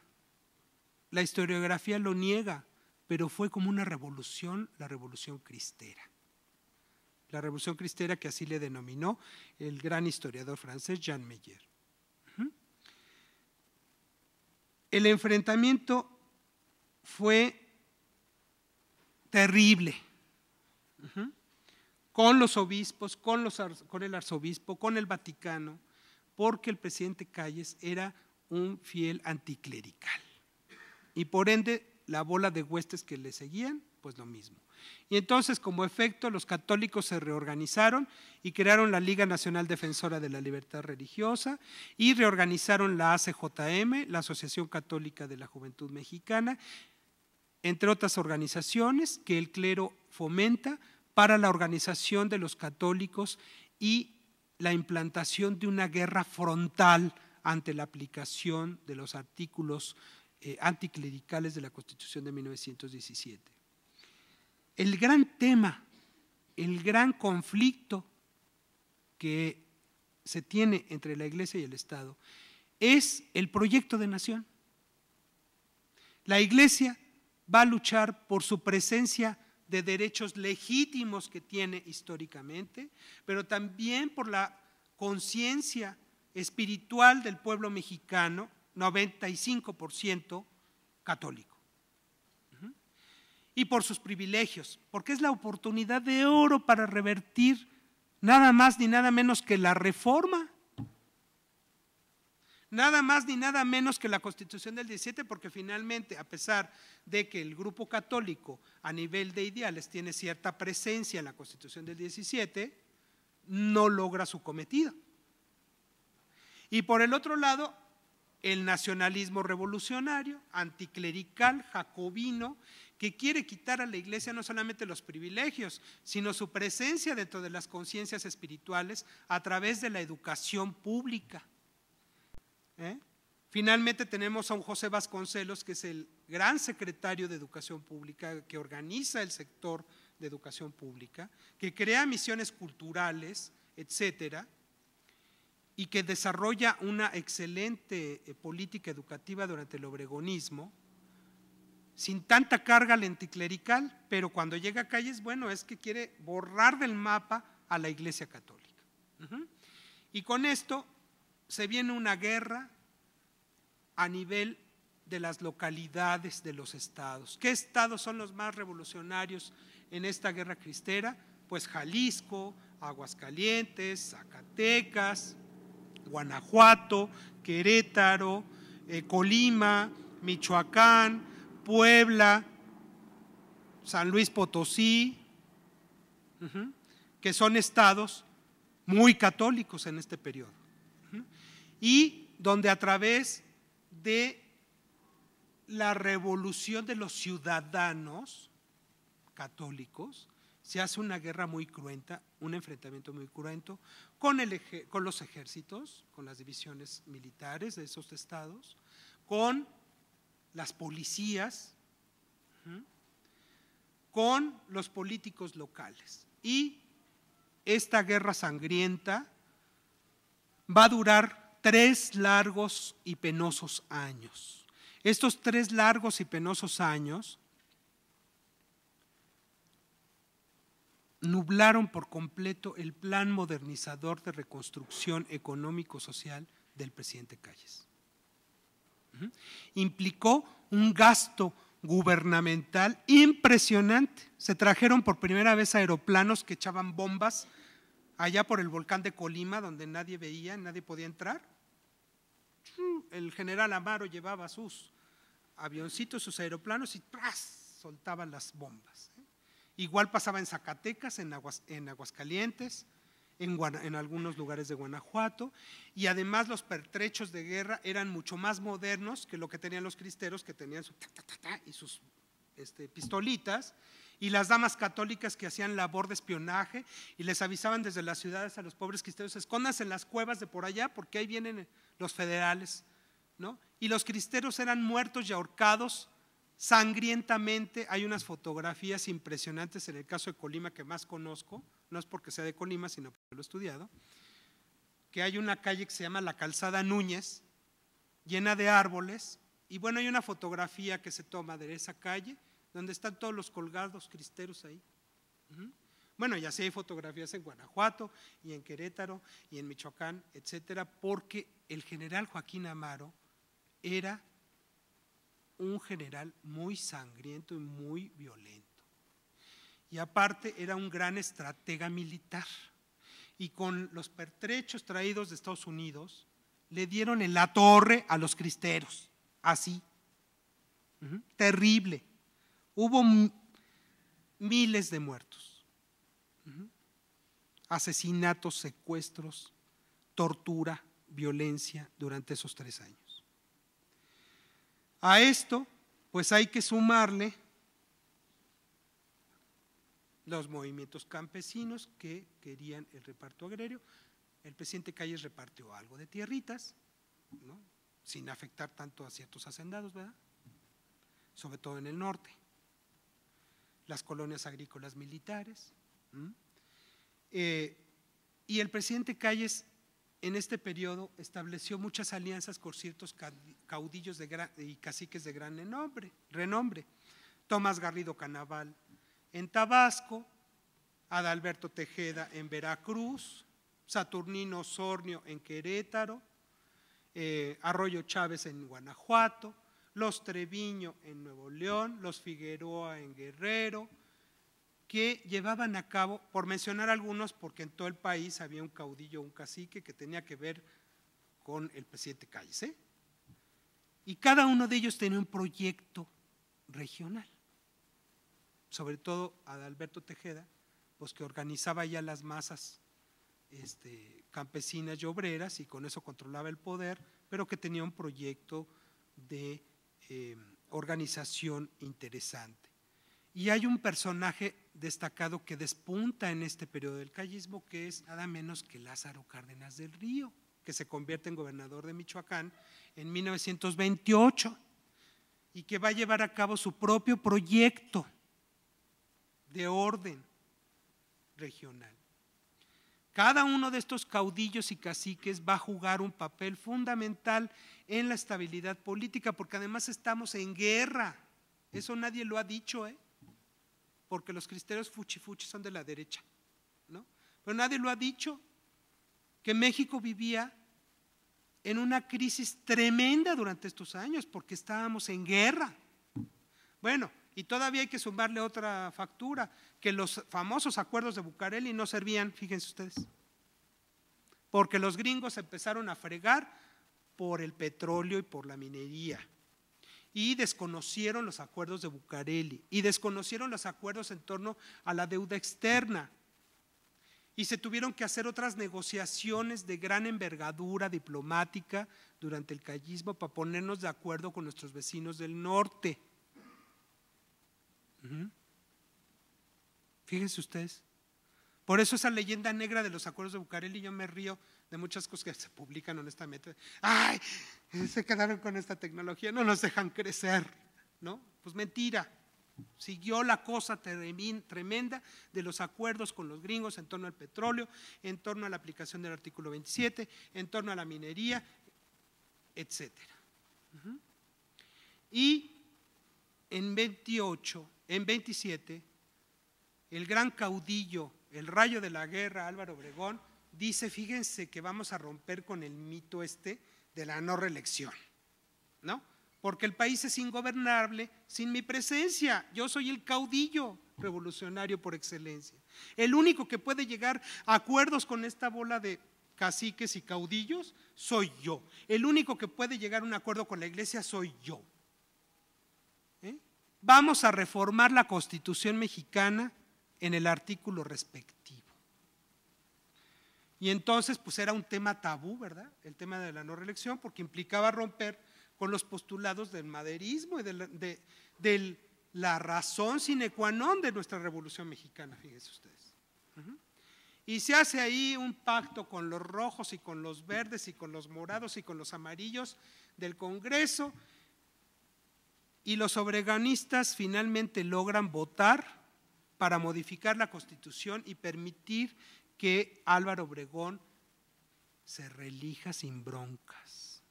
La historiografía lo niega, pero fue como una revolución, la revolución cristera. La revolución cristera que así le denominó el gran historiador francés Jean Meyer. El enfrentamiento fue terrible con los obispos, con, con el arzobispo, con el Vaticano porque el presidente Calles era un fiel anticlerical. Y por ende, la bola de huestes que le seguían, pues lo mismo. Y entonces, como efecto, los católicos se reorganizaron y crearon la Liga Nacional Defensora de la Libertad Religiosa y reorganizaron la ACJM, la Asociación Católica de la Juventud Mexicana, entre otras organizaciones que el clero fomenta para la organización de los católicos y la implantación de una guerra frontal ante la aplicación de los artículos eh, anticlericales de la Constitución de 1917. El gran tema, el gran conflicto que se tiene entre la Iglesia y el Estado es el proyecto de nación. La Iglesia va a luchar por su presencia de derechos legítimos que tiene históricamente, pero también por la conciencia espiritual del pueblo mexicano, 95% católico. Y por sus privilegios, porque es la oportunidad de oro para revertir nada más ni nada menos que la reforma Nada más ni nada menos que la constitución del 17, porque finalmente, a pesar de que el grupo católico a nivel de ideales tiene cierta presencia en la constitución del 17, no logra su cometido. Y por el otro lado, el nacionalismo revolucionario, anticlerical, jacobino, que quiere quitar a la iglesia no solamente los privilegios, sino su presencia dentro de las conciencias espirituales a través de la educación pública. ¿Eh? Finalmente tenemos a un José Vasconcelos, que es el gran secretario de Educación Pública, que organiza el sector de educación pública, que crea misiones culturales, etcétera, y que desarrolla una excelente eh, política educativa durante el obregonismo, sin tanta carga lenticlerical, pero cuando llega a Calles, bueno, es que quiere borrar del mapa a la Iglesia Católica. Y con esto se viene una guerra a nivel de las localidades de los estados. ¿Qué estados son los más revolucionarios en esta guerra cristera? Pues Jalisco, Aguascalientes, Zacatecas, Guanajuato, Querétaro, eh, Colima, Michoacán, Puebla, San Luis Potosí, que son estados muy católicos en este periodo y donde a través de la revolución de los ciudadanos católicos se hace una guerra muy cruenta, un enfrentamiento muy cruento con, el, con los ejércitos, con las divisiones militares de esos estados, con las policías, con los políticos locales. Y esta guerra sangrienta va a durar tres largos y penosos años. Estos tres largos y penosos años nublaron por completo el plan modernizador de reconstrucción económico-social del presidente Calles. Implicó un gasto gubernamental impresionante. Se trajeron por primera vez aeroplanos que echaban bombas allá por el volcán de Colima, donde nadie veía, nadie podía entrar el general Amaro llevaba sus avioncitos, sus aeroplanos y ¡tras! soltaban las bombas. ¿eh? Igual pasaba en Zacatecas, en, en Aguascalientes, en, algunos lugares de Guanajuato, y además los pertrechos de guerra eran mucho más modernos que lo que tenían los cristeros, que tenían su ta, ta, ta, y sus este, pistolitas, y las damas católicas que hacían labor de espionaje y les avisaban desde las ciudades a los pobres cristeros, escóndanse en las cuevas de por allá porque ahí vienen los federales, ¿no? Y los cristeros eran muertos y ahorcados sangrientamente. Hay unas fotografías impresionantes en el caso de Colima que más conozco, no es porque sea de Colima, sino porque lo he estudiado, que hay una calle que se llama la Calzada Núñez, llena de árboles, y bueno, hay una fotografía que se toma de esa calle, donde están todos los colgados cristeros ahí. Bueno, ya sé, hay fotografías en Guanajuato y en Querétaro y en Michoacán, etcétera, porque el general Joaquín Amaro era un general muy sangriento y muy violento. Y aparte era un gran estratega militar. Y con los pertrechos traídos de Estados Unidos, le dieron en la torre a los cristeros, así. Terrible. Hubo miles de muertos asesinatos, secuestros, tortura, violencia durante esos tres años. A esto, pues hay que sumarle los movimientos campesinos que querían el reparto agrario. El presidente Calles repartió algo de tierritas, sin afectar tanto a ciertos hacendados, ¿verdad? sobre todo en el norte. Las colonias agrícolas militares. Eh, y el presidente Calles en este periodo estableció muchas alianzas con ciertos caudillos y caciques de gran renombre, Tomás Garrido Canaval en Tabasco, Adalberto Tejeda en Veracruz, Saturnino Sornio en Querétaro, eh, Arroyo Chávez en Guanajuato, los Treviño en Nuevo León, los Figueroa en Guerrero, que llevaban a cabo, por mencionar algunos, porque en todo el país había un caudillo, un cacique que tenía que ver con el presidente Calles. ¿eh? Y cada uno de ellos tenía un proyecto regional. Sobre todo Adalberto Tejeda, pues que organizaba ya las masas este, campesinas y obreras y con eso controlaba el poder, pero que tenía un proyecto de eh, organización interesante. Y hay un personaje destacado que despunta en este periodo del callismo, que es nada menos que Lázaro Cárdenas del Río, que se convierte en gobernador de Michoacán en 1928 y que va a llevar a cabo su propio proyecto de orden regional. Cada uno de estos caudillos y caciques va a jugar un papel fundamental en la estabilidad política, porque además estamos en guerra. Eso nadie lo ha dicho, ¿eh? porque los cristeros fuchifuchi son de la derecha, ¿no? Pero nadie lo ha dicho, que México vivía en una crisis tremenda durante estos años, porque estábamos en guerra. Bueno, y todavía hay que sumarle otra factura, que los famosos acuerdos de Bucareli no servían, fíjense ustedes, porque los gringos empezaron a fregar por el petróleo y por la minería y desconocieron los acuerdos de Bucareli y desconocieron los acuerdos en torno a la deuda externa. Y se tuvieron que hacer otras negociaciones de gran envergadura diplomática durante el callismo para ponernos de acuerdo con nuestros vecinos del norte. Fíjense ustedes. Por eso esa leyenda negra de los acuerdos de Bucareli, yo me río de muchas cosas que se publican honestamente. Ay, se quedaron con esta tecnología, no nos dejan crecer, ¿no? Pues mentira. Siguió la cosa tremenda de los acuerdos con los gringos en torno al petróleo, en torno a la aplicación del artículo 27, en torno a la minería, etcétera. Y en 28, en 27, el gran caudillo, el rayo de la guerra, Álvaro Obregón, dice, fíjense que vamos a romper con el mito este de la no reelección, ¿no? Porque el país es ingobernable sin mi presencia. Yo soy el caudillo revolucionario por excelencia. El único que puede llegar a acuerdos con esta bola de caciques y caudillos soy yo. El único que puede llegar a un acuerdo con la iglesia soy yo. ¿Eh? Vamos a reformar la constitución mexicana en el artículo respecto. Y entonces, pues era un tema tabú, ¿verdad? El tema de la no reelección, porque implicaba romper con los postulados del maderismo y de la, razón sine qua non de nuestra revolución mexicana, fíjense ustedes. Y se hace ahí un pacto con los rojos y con los verdes y con los morados y con los amarillos del Congreso. Y los obreganistas finalmente logran votar para modificar la Constitución y permitir que Álvaro Obregón se relija sin broncas.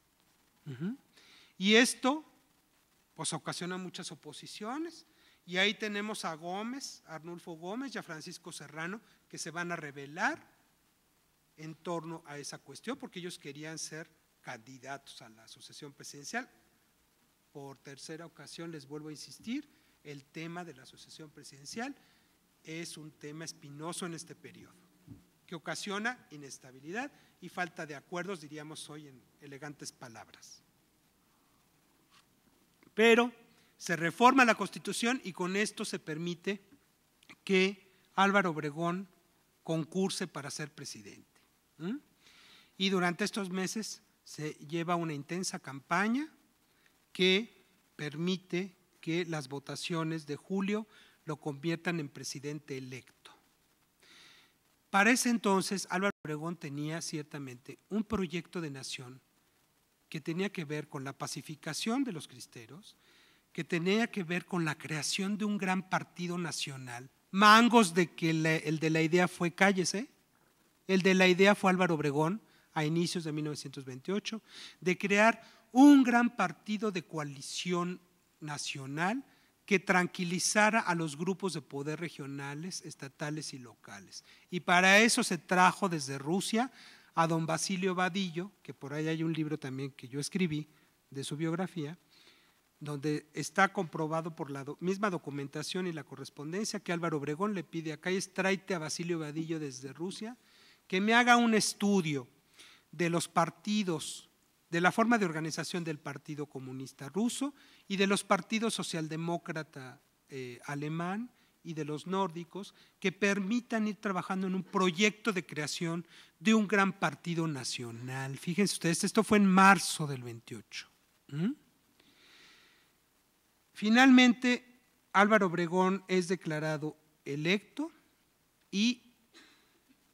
Y esto pues ocasiona muchas oposiciones. Y ahí tenemos a Gómez, a Arnulfo Gómez y a Francisco Serrano, que se van a rebelar en torno a esa cuestión, porque ellos querían ser candidatos a la sucesión presidencial. Por tercera ocasión les vuelvo a insistir, el tema de la sucesión presidencial es un tema espinoso en este periodo que ocasiona inestabilidad y falta de acuerdos, diríamos hoy en elegantes palabras. Pero se reforma la Constitución y con esto se permite que Álvaro Obregón concurse para ser presidente. Y durante estos meses se lleva una intensa campaña que permite que las votaciones de julio lo conviertan en presidente electo. Para ese entonces, Álvaro Obregón tenía ciertamente un proyecto de nación que tenía que ver con la pacificación de los cristeros, que tenía que ver con la creación de un gran partido nacional. Mangos de que el de la idea fue Cállese, ¿eh? el de la idea fue Álvaro Obregón a inicios de 1928, de crear un gran partido de coalición nacional que tranquilizara a los grupos de poder regionales, estatales y locales. Y para eso se trajo desde Rusia a don Basilio Vadillo, que por ahí hay un libro también que yo escribí de su biografía, donde está comprobado por la misma documentación y la correspondencia que Álvaro Obregón le pide acá, es tráete a Basilio Vadillo desde Rusia, que me haga un estudio de los partidos de la forma de organización del Partido Comunista Ruso y de los partidos socialdemócrata eh, alemán y de los nórdicos que permitan ir trabajando en un proyecto de creación de un gran partido nacional. Fíjense ustedes, esto fue en marzo del 28. Finalmente, Álvaro Obregón es declarado electo y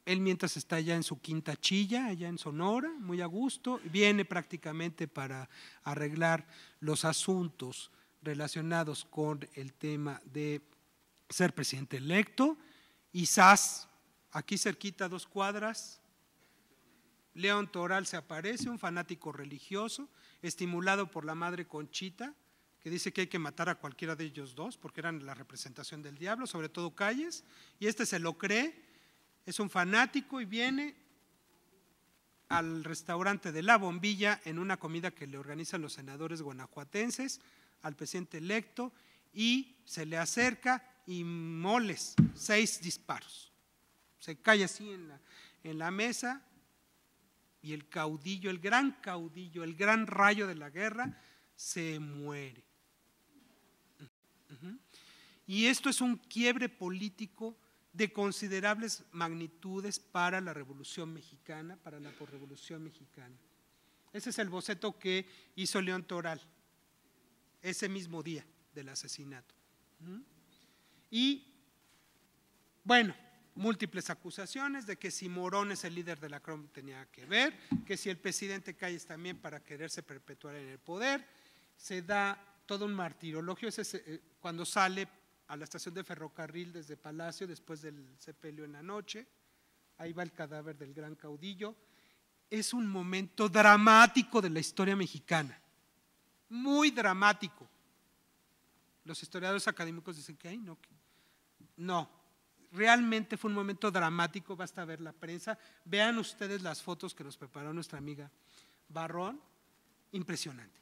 él mientras está allá en su quinta chilla, allá en Sonora, muy a gusto, viene prácticamente para arreglar los asuntos relacionados con el tema de ser presidente electo. Y SAS, aquí cerquita, dos cuadras, León Toral se aparece, un fanático religioso, estimulado por la madre Conchita, que dice que hay que matar a cualquiera de ellos dos, porque eran la representación del diablo, sobre todo Calles, y este se lo cree es un fanático y viene al restaurante de La Bombilla en una comida que le organizan los senadores guanajuatenses al presidente electo y se le acerca y moles, seis disparos. Se cae así en la, mesa y el caudillo, el gran caudillo, el gran rayo de la guerra, se muere. Y esto es un quiebre político de considerables magnitudes para la Revolución Mexicana, para la posrevolución mexicana. Ese es el boceto que hizo León Toral ese mismo día del asesinato. Y bueno, múltiples acusaciones de que si Morón es el líder de la CROM tenía que ver, que si el presidente Calles también para quererse perpetuar en el poder, se da todo un martirologio, ese es, eh, cuando sale a la estación de ferrocarril desde Palacio después del sepelio en la noche. Ahí va el cadáver del gran caudillo. Es un momento dramático de la historia mexicana, muy dramático. Los historiadores académicos dicen que, hay, no, no, realmente fue un momento dramático, basta ver la prensa. Vean ustedes las fotos que nos preparó nuestra amiga Barrón, impresionante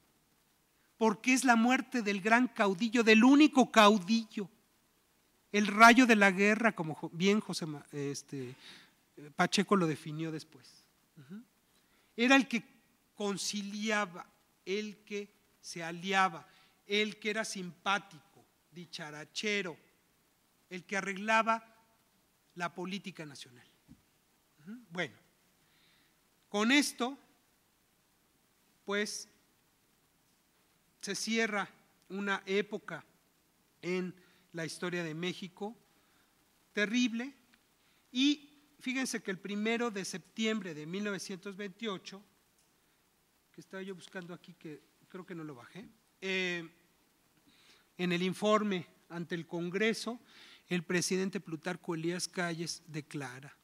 porque es la muerte del gran caudillo, del único caudillo el rayo de la guerra, como bien José este, Pacheco lo definió después. Era el que conciliaba, el que se aliaba, el que era simpático, dicharachero, el que arreglaba la política nacional. Bueno, con esto, pues, se cierra una época en la historia de México, terrible, y fíjense que el primero de septiembre de 1928, que estaba yo buscando aquí, que creo que no lo bajé, eh, en el informe ante el Congreso, el presidente Plutarco Elías Calles declara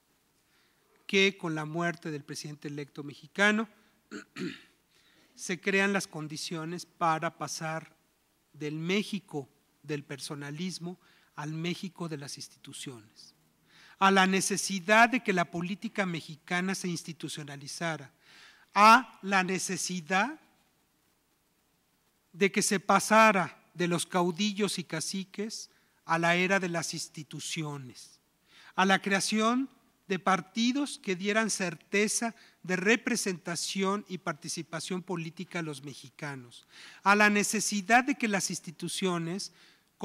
que con la muerte del presidente electo mexicano se crean las condiciones para pasar del México del personalismo al México de las instituciones, a la necesidad de que la política mexicana se institucionalizara, a la necesidad de que se pasara de los caudillos y caciques a la era de las instituciones, a la creación de partidos que dieran certeza de representación y participación política a los mexicanos, a la necesidad de que las instituciones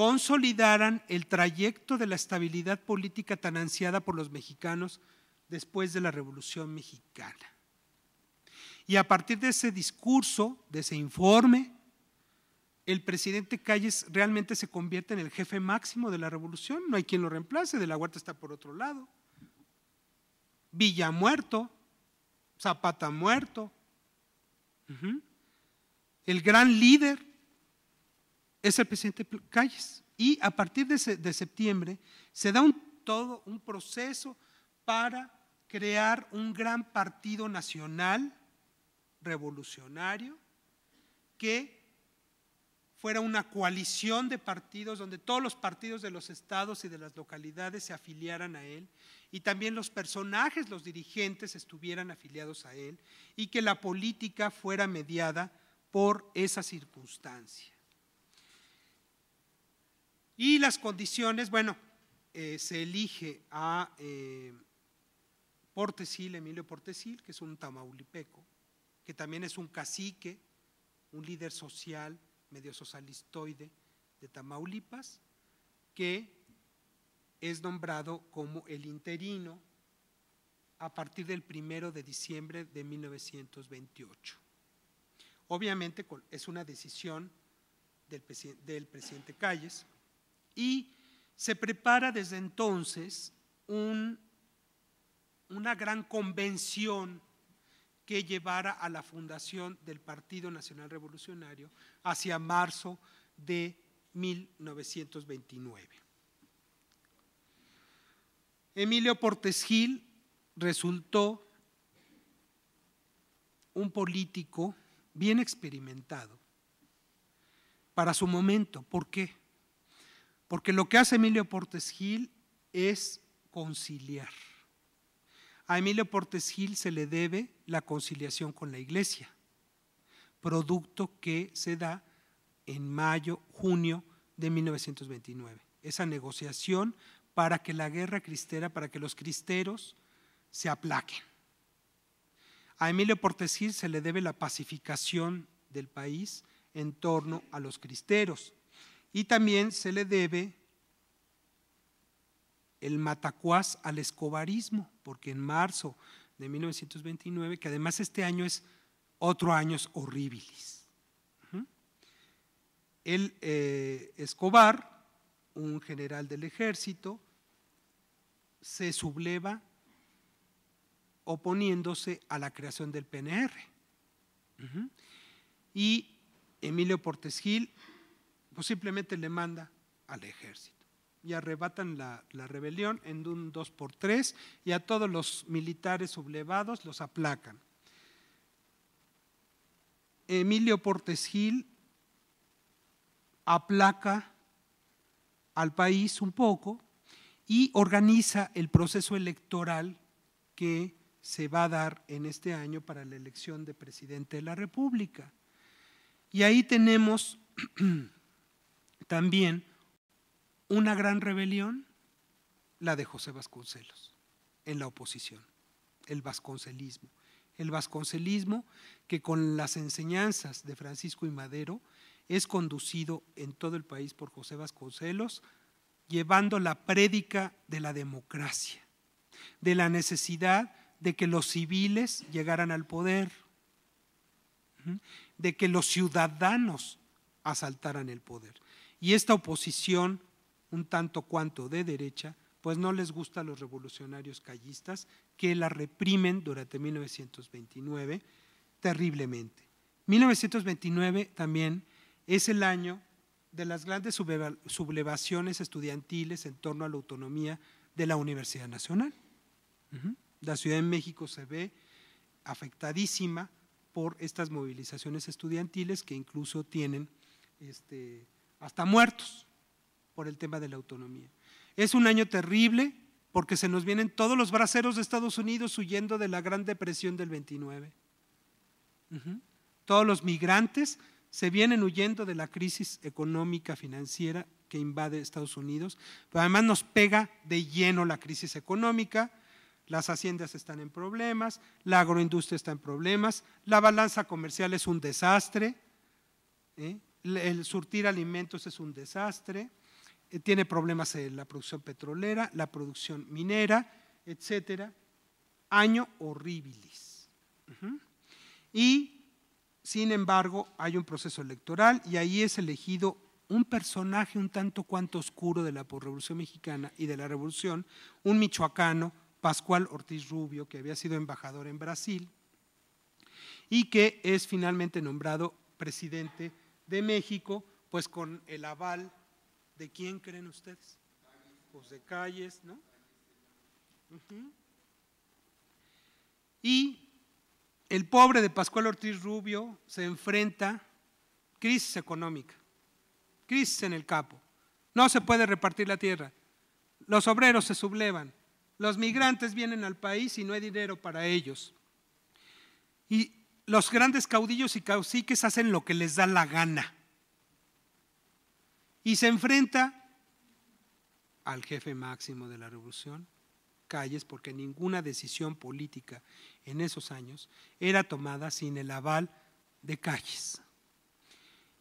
consolidaran el trayecto de la estabilidad política tan ansiada por los mexicanos después de la Revolución Mexicana. Y a partir de ese discurso, de ese informe, el presidente Calles realmente se convierte en el jefe máximo de la revolución, no hay quien lo reemplace, de la Huerta está por otro lado, Villa muerto, Zapata muerto, el gran líder es el presidente Calles. Y a partir de, septiembre se da todo un proceso para crear un gran partido nacional revolucionario que fuera una coalición de partidos donde todos los partidos de los estados y de las localidades se afiliaran a él y también los personajes, los dirigentes estuvieran afiliados a él y que la política fuera mediada por esa circunstancia. Y las condiciones, bueno, eh, se elige a eh, Portesil, Emilio Portesil, que es un tamaulipeco, que también es un cacique, un líder social, medio socialistoide de Tamaulipas, que es nombrado como el interino a partir del primero de diciembre de 1928. Obviamente es una decisión del, presidente Calles, y se prepara desde entonces una gran convención que llevara a la fundación del Partido Nacional Revolucionario hacia marzo de 1929. Emilio Portes Gil resultó un político bien experimentado para su momento. ¿Por qué? Porque lo que hace Emilio Portes Gil es conciliar. A Emilio Portes Gil se le debe la conciliación con la iglesia, producto que se da en mayo, junio de 1929. Esa negociación para que la guerra cristera, para que los cristeros se aplaquen. A Emilio Portes Gil se le debe la pacificación del país en torno a los cristeros. Y también se le debe el matacuás al escobarismo, porque en marzo de 1929, que además este año es otro año horribilis. El eh, Escobar, un general del ejército, se subleva oponiéndose a la creación del PNR. Y Emilio Portes Gil pues simplemente le manda al ejército. Y arrebatan la, rebelión en un 2 por 3 y a todos los militares sublevados los aplacan. Emilio Portes Gil aplaca al país un poco y organiza el proceso electoral que se va a dar en este año para la elección de presidente de la República. Y ahí tenemos también una gran rebelión, la de José Vasconcelos, en la oposición, el vasconcelismo. El vasconcelismo que con las enseñanzas de Francisco y Madero es conducido en todo el país por José Vasconcelos, llevando la prédica de la democracia, de la necesidad de que los civiles llegaran al poder, de que los ciudadanos asaltaran el poder. Y esta oposición, un tanto cuanto de derecha, pues no les gusta a los revolucionarios callistas que la reprimen durante 1929 terriblemente. 1929 también es el año de las grandes sublevaciones estudiantiles en torno a la autonomía de la Universidad Nacional. La Ciudad de México se ve afectadísima por estas movilizaciones estudiantiles que incluso tienen este, hasta muertos por el tema de la autonomía. Es un año terrible porque se nos vienen todos los braceros de Estados Unidos huyendo de la Gran Depresión del 29. Todos los migrantes se vienen huyendo de la crisis económica financiera que invade Estados Unidos, pero además nos pega de lleno la crisis económica, las haciendas están en problemas, la agroindustria está en problemas, la balanza comercial es un desastre, ¿eh? el surtir alimentos es un desastre, eh, tiene problemas en la producción petrolera, la producción minera, etcétera. Año horribilis. Y, sin embargo, hay un proceso electoral y ahí es elegido un personaje un tanto cuanto oscuro de la Revolución Mexicana y de la Revolución, un michoacano, Pascual Ortiz Rubio, que había sido embajador en Brasil y que es finalmente nombrado presidente de México, pues con el aval de quién creen ustedes? Pues de calles, ¿no? Y el pobre de Pascual Ortiz Rubio se enfrenta crisis económica, crisis en el capo. No se puede repartir la tierra. Los obreros se sublevan. Los migrantes vienen al país y no hay dinero para ellos. Y los grandes caudillos y caciques hacen lo que les da la gana. Y se enfrenta al jefe máximo de la revolución, Calles, porque ninguna decisión política en esos años era tomada sin el aval de Calles.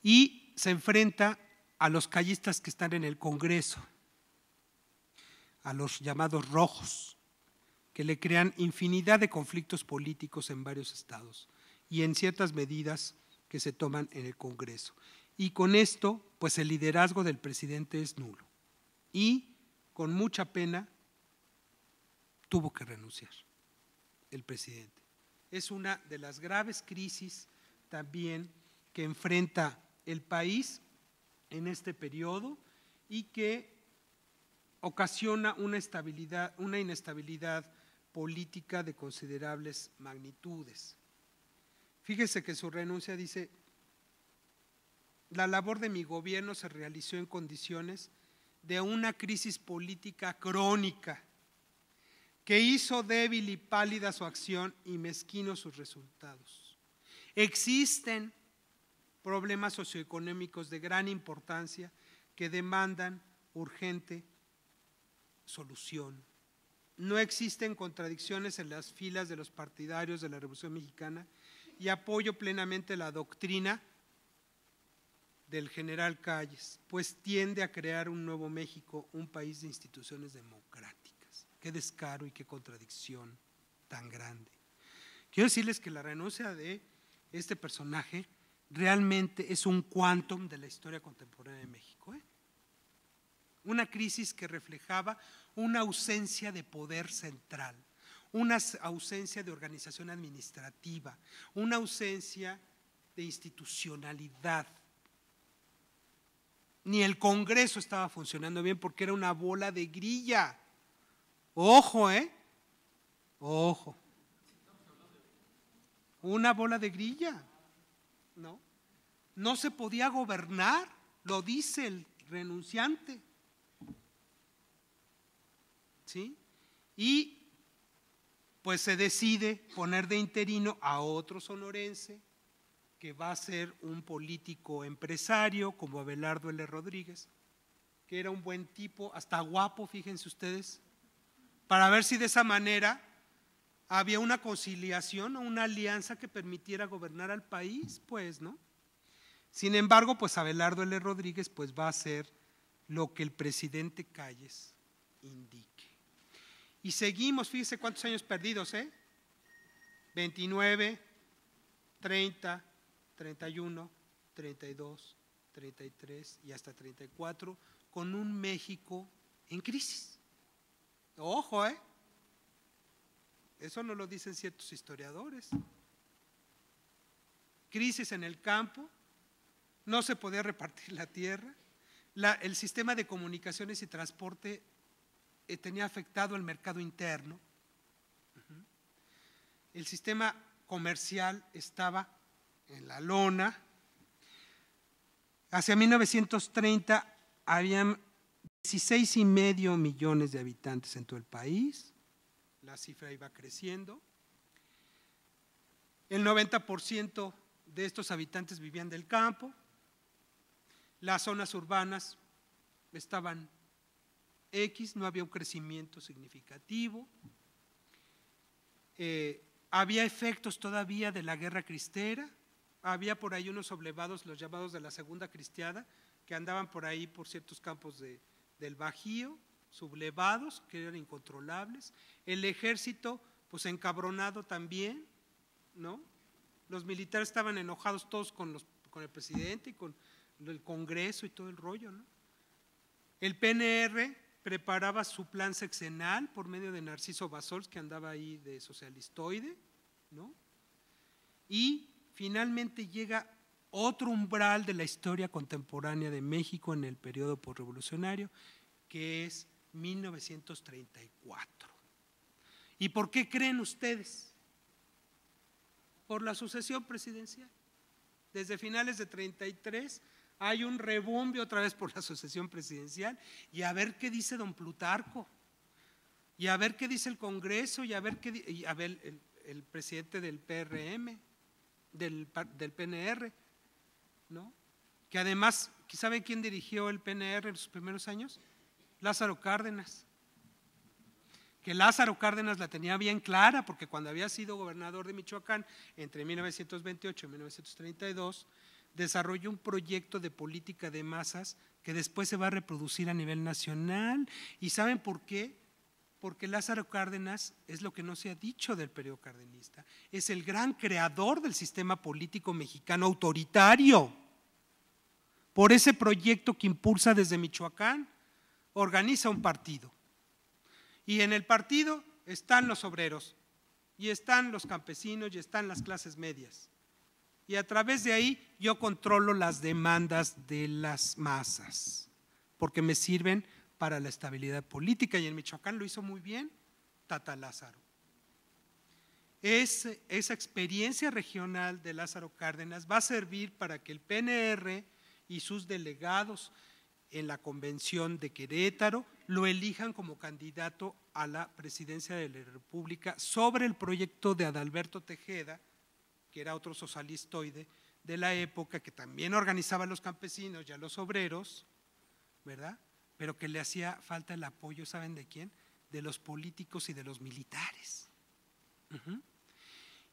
Y se enfrenta a los callistas que están en el Congreso, a los llamados rojos, que le crean infinidad de conflictos políticos en varios estados y en ciertas medidas que se toman en el Congreso. Y con esto, pues el liderazgo del presidente es nulo. Y con mucha pena tuvo que renunciar el presidente. Es una de las graves crisis también que enfrenta el país en este periodo y que ocasiona una, una inestabilidad política de considerables magnitudes. Fíjese que su renuncia dice, la labor de mi gobierno se realizó en condiciones de una crisis política crónica que hizo débil y pálida su acción y mezquino sus resultados. Existen problemas socioeconómicos de gran importancia que demandan urgente solución. No existen contradicciones en las filas de los partidarios de la Revolución Mexicana y apoyo plenamente la doctrina del general Calles, pues tiende a crear un nuevo México, un país de instituciones democráticas. Qué descaro y qué contradicción tan grande. Quiero decirles que la renuncia de este personaje realmente es un quantum de la historia contemporánea de México. ¿eh? Una crisis que reflejaba una ausencia de poder central una ausencia de organización administrativa, una ausencia de institucionalidad. Ni el Congreso estaba funcionando bien porque era una bola de grilla. Ojo, ¿eh? Ojo. Una bola de grilla, ¿no? No se podía gobernar, lo dice el renunciante. ¿Sí? Y pues se decide poner de interino a otro sonorense que va a ser un político empresario como Abelardo L. Rodríguez, que era un buen tipo, hasta guapo, fíjense ustedes, para ver si de esa manera había una conciliación o una alianza que permitiera gobernar al país, pues, ¿no? Sin embargo, pues Abelardo L. Rodríguez pues va a hacer lo que el presidente Calles indica. Y seguimos, fíjese cuántos años perdidos, ¿eh? 29, 30, 31, 32, 33 y hasta 34, con un México en crisis. Ojo, ¿eh? Eso no lo dicen ciertos historiadores. Crisis en el campo, no se podía repartir la tierra, la, el sistema de comunicaciones y transporte eh, tenía afectado el mercado interno, el sistema comercial estaba en la lona. Hacia 1930 habían 16 y medio millones de habitantes en todo el país, la cifra iba creciendo. El 90% de estos habitantes vivían del campo, las zonas urbanas estaban X, no había un crecimiento significativo. Eh, había efectos todavía de la guerra cristera, había por ahí unos sublevados, los llamados de la Segunda Cristiada, que andaban por ahí por ciertos campos del Bajío, sublevados, que eran incontrolables. El ejército, pues encabronado también, ¿no? Los militares estaban enojados todos con, con el presidente y con el Congreso y todo el rollo, ¿no? El PNR, preparaba su plan sexenal por medio de Narciso Basols, que andaba ahí de socialistoide, ¿no? Y finalmente llega otro umbral de la historia contemporánea de México en el periodo postrevolucionario, que es 1934. ¿Y por qué creen ustedes? Por la sucesión presidencial. Desde finales de 1933 hay un rebombe otra vez por la asociación presidencial y a ver qué dice don Plutarco y a ver qué dice el Congreso y a ver qué y a ver el, presidente del PRM, del, PNR, ¿no? Que además, ¿sabe quién dirigió el PNR en sus primeros años? Lázaro Cárdenas que Lázaro Cárdenas la tenía bien clara, porque cuando había sido gobernador de Michoacán entre 1928 y 1932, desarrolló un proyecto de política de masas que después se va a reproducir a nivel nacional. ¿Y saben por qué? Porque Lázaro Cárdenas es lo que no se ha dicho del periodo cardenista, es el gran creador del sistema político mexicano autoritario. Por ese proyecto que impulsa desde Michoacán, organiza un partido. Y en el partido están los obreros, y están los campesinos, y están las clases medias y a través de ahí yo controlo las demandas de las masas, porque me sirven para la estabilidad política y en Michoacán lo hizo muy bien Tata Lázaro. Es, esa experiencia regional de Lázaro Cárdenas va a servir para que el PNR y sus delegados en la convención de Querétaro lo elijan como candidato a la presidencia de la República sobre el proyecto de Adalberto Tejeda que era otro socialistoide de la época, que también organizaba a los campesinos y a los obreros, ¿verdad? Pero que le hacía falta el apoyo, ¿saben de quién? De los políticos y de los militares.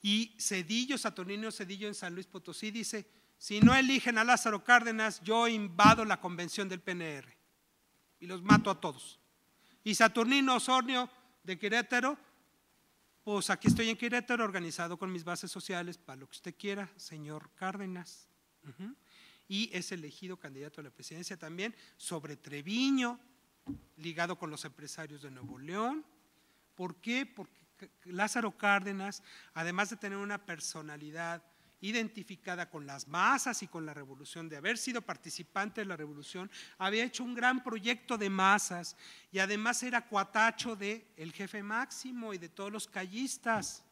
Y Cedillo, Saturnino Cedillo en San Luis Potosí dice, si no eligen a Lázaro Cárdenas, yo invado la convención del PNR y los mato a todos. Y Saturnino Osornio de Querétaro pues aquí estoy en Querétaro, organizado con mis bases sociales, para lo que usted quiera, señor Cárdenas. Y es elegido candidato a la presidencia también sobre Treviño, ligado con los empresarios de Nuevo León. ¿Por qué? Porque Lázaro Cárdenas, además de tener una personalidad identificada con las masas y con la revolución, de haber sido participante de la revolución, había hecho un gran proyecto de masas y además era cuatacho de el jefe máximo y de todos los callistas.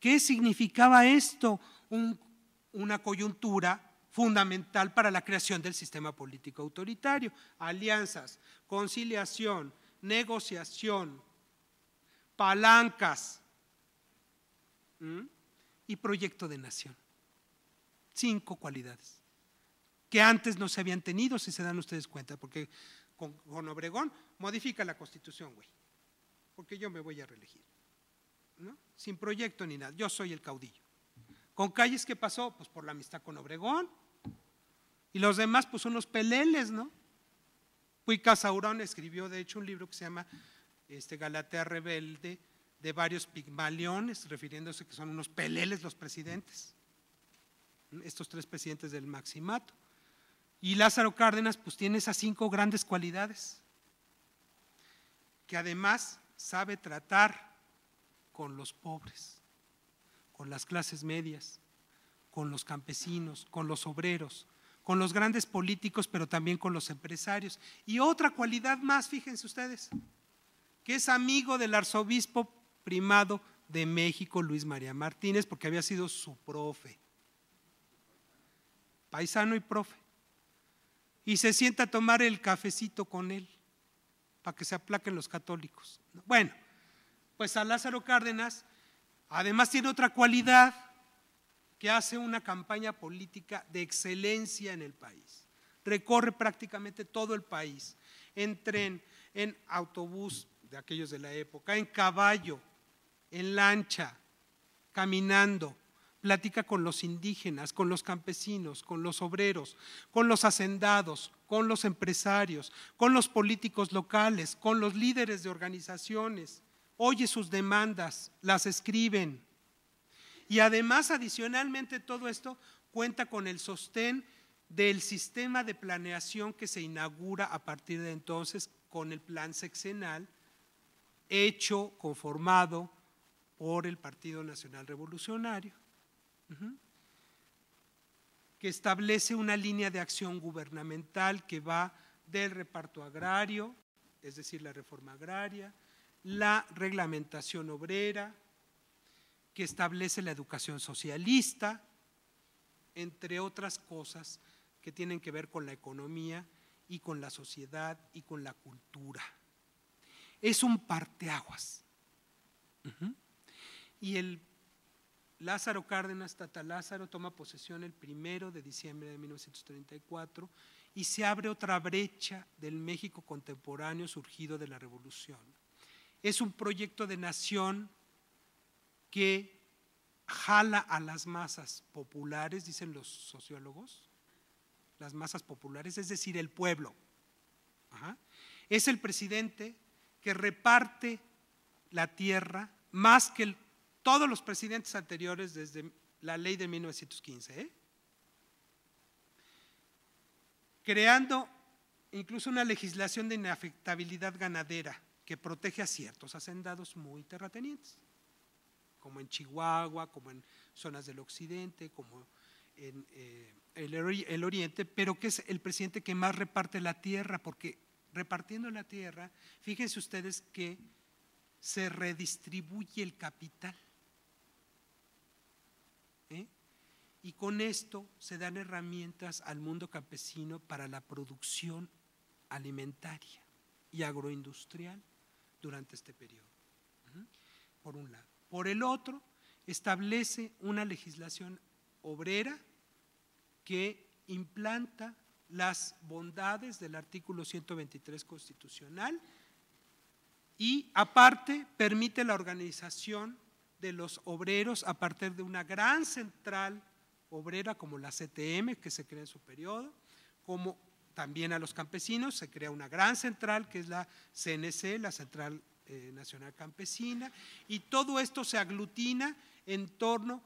¿Qué significaba esto? una coyuntura fundamental para la creación del sistema político autoritario. Alianzas, conciliación, negociación, palancas. ¿Mm? y proyecto de nación. Cinco cualidades que antes no se habían tenido, si se dan ustedes cuenta, porque con, Obregón modifica la constitución, güey, porque yo me voy a reelegir, sin proyecto ni nada, yo soy el caudillo. Con Calles, ¿qué pasó? Pues por la amistad con Obregón, y los demás pues son los peleles, ¿no? Puy Casaurón escribió de hecho un libro que se llama este, Galatea Rebelde, de varios pigmaliones, refiriéndose que son unos peleles los presidentes, estos tres presidentes del maximato. Y Lázaro Cárdenas pues tiene esas cinco grandes cualidades, que además sabe tratar con los pobres, con las clases medias, con los campesinos, con los obreros, con los grandes políticos, pero también con los empresarios. Y otra cualidad más, fíjense ustedes, que es amigo del arzobispo primado de México Luis María Martínez, porque había sido su profe, paisano y profe. Y se sienta a tomar el cafecito con él, para que se aplaquen los católicos. Bueno, pues a Lázaro Cárdenas además tiene otra cualidad que hace una campaña política de excelencia en el país. Recorre prácticamente todo el país, en tren, en autobús de aquellos de la época, en caballo, en lancha, caminando, platica con los indígenas, con los campesinos, con los obreros, con los hacendados, con los empresarios, con los políticos locales, con los líderes de organizaciones, oye sus demandas, las escriben. Y además, adicionalmente, todo esto cuenta con el sostén del sistema de planeación que se inaugura a partir de entonces con el plan sexenal, hecho, conformado por el Partido Nacional Revolucionario, que establece una línea de acción gubernamental que va del reparto agrario, es decir, la reforma agraria, la reglamentación obrera, que establece la educación socialista, entre otras cosas que tienen que ver con la economía y con la sociedad y con la cultura. Es un parteaguas. Y el Lázaro Cárdenas, Tata Lázaro, toma posesión el primero de diciembre de 1934 y se abre otra brecha del México contemporáneo surgido de la revolución. Es un proyecto de nación que jala a las masas populares, dicen los sociólogos, las masas populares, es decir, el pueblo. Es el presidente que reparte la tierra más que el todos los presidentes anteriores desde la ley de 1915, ¿eh? creando incluso una legislación de inafectabilidad ganadera que protege a ciertos hacendados muy terratenientes, como en Chihuahua, como en zonas del occidente, como en eh, el, oriente, pero que es el presidente que más reparte la tierra, porque repartiendo la tierra, fíjense ustedes que se redistribuye el capital. Y con esto se dan herramientas al mundo campesino para la producción alimentaria y agroindustrial durante este periodo, por un lado. Por el otro, establece una legislación obrera que implanta las bondades del artículo 123 constitucional y aparte permite la organización de los obreros a partir de una gran central obrera como la CTM que se crea en su periodo, como también a los campesinos, se crea una gran central que es la CNC, la Central eh, Nacional Campesina, y todo esto se aglutina en torno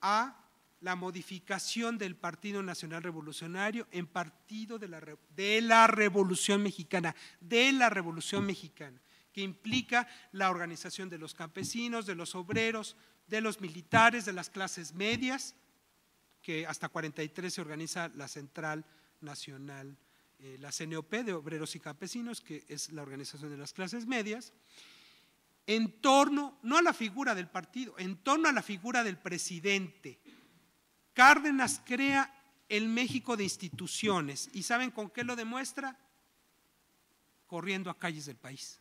a la modificación del Partido Nacional Revolucionario en partido de la, de la Revolución Mexicana, de la Revolución Mexicana, que implica la organización de los campesinos, de los obreros, de los militares, de las clases medias, que hasta 43 se organiza la Central Nacional, eh, la CNOP de Obreros y Campesinos, que es la organización de las clases medias, en torno, no a la figura del partido, en torno a la figura del presidente. Cárdenas crea el México de instituciones y ¿saben con qué lo demuestra? Corriendo a calles del país.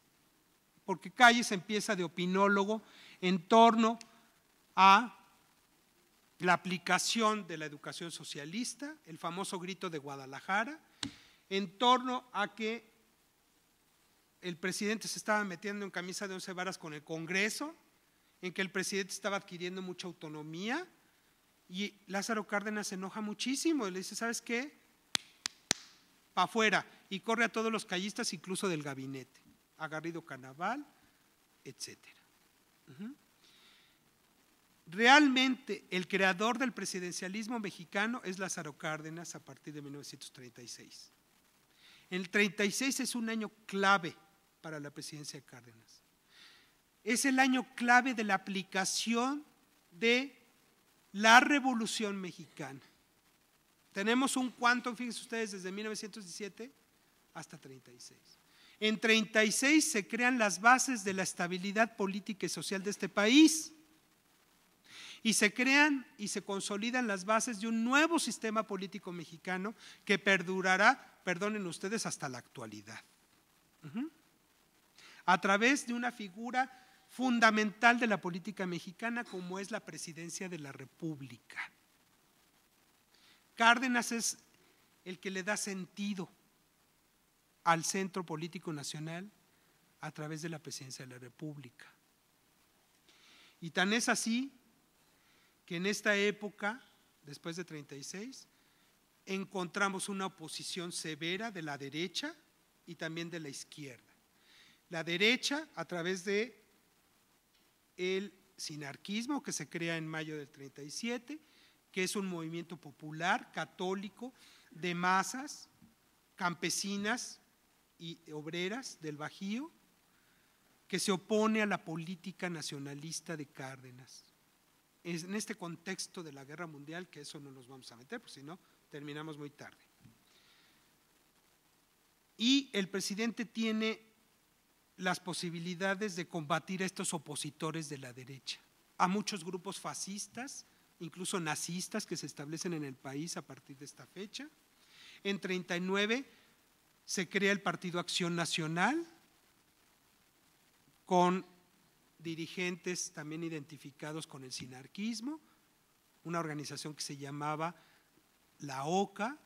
Porque Calles empieza de opinólogo en torno a la aplicación de la educación socialista, el famoso grito de Guadalajara, en torno a que el presidente se estaba metiendo en camisa de once varas con el Congreso, en que el presidente estaba adquiriendo mucha autonomía, y Lázaro Cárdenas se enoja muchísimo y le dice, ¿sabes qué? Pa' afuera, y corre a todos los callistas, incluso del gabinete, agarrido Garrido etcétera. Realmente el creador del presidencialismo mexicano es Lázaro Cárdenas a partir de 1936. El 36 es un año clave para la presidencia de Cárdenas. Es el año clave de la aplicación de la Revolución Mexicana. Tenemos un cuanto, fíjense ustedes, desde 1917 hasta 36. En 36 se crean las bases de la estabilidad política y social de este país y se crean y se consolidan las bases de un nuevo sistema político mexicano que perdurará, perdonen ustedes, hasta la actualidad. A través de una figura fundamental de la política mexicana como es la presidencia de la República. Cárdenas es el que le da sentido al centro político nacional a través de la presidencia de la República. Y tan es así que en esta época, después de 36, encontramos una oposición severa de la derecha y también de la izquierda. La derecha a través de el sinarquismo que se crea en mayo del 37, que es un movimiento popular católico de masas campesinas y obreras del Bajío que se opone a la política nacionalista de Cárdenas en este contexto de la guerra mundial, que eso no nos vamos a meter, porque si no, terminamos muy tarde. Y el presidente tiene las posibilidades de combatir a estos opositores de la derecha, a muchos grupos fascistas, incluso nazistas que se establecen en el país a partir de esta fecha. En 39 se crea el Partido Acción Nacional con dirigentes también identificados con el sinarquismo, una organización que se llamaba la OCA,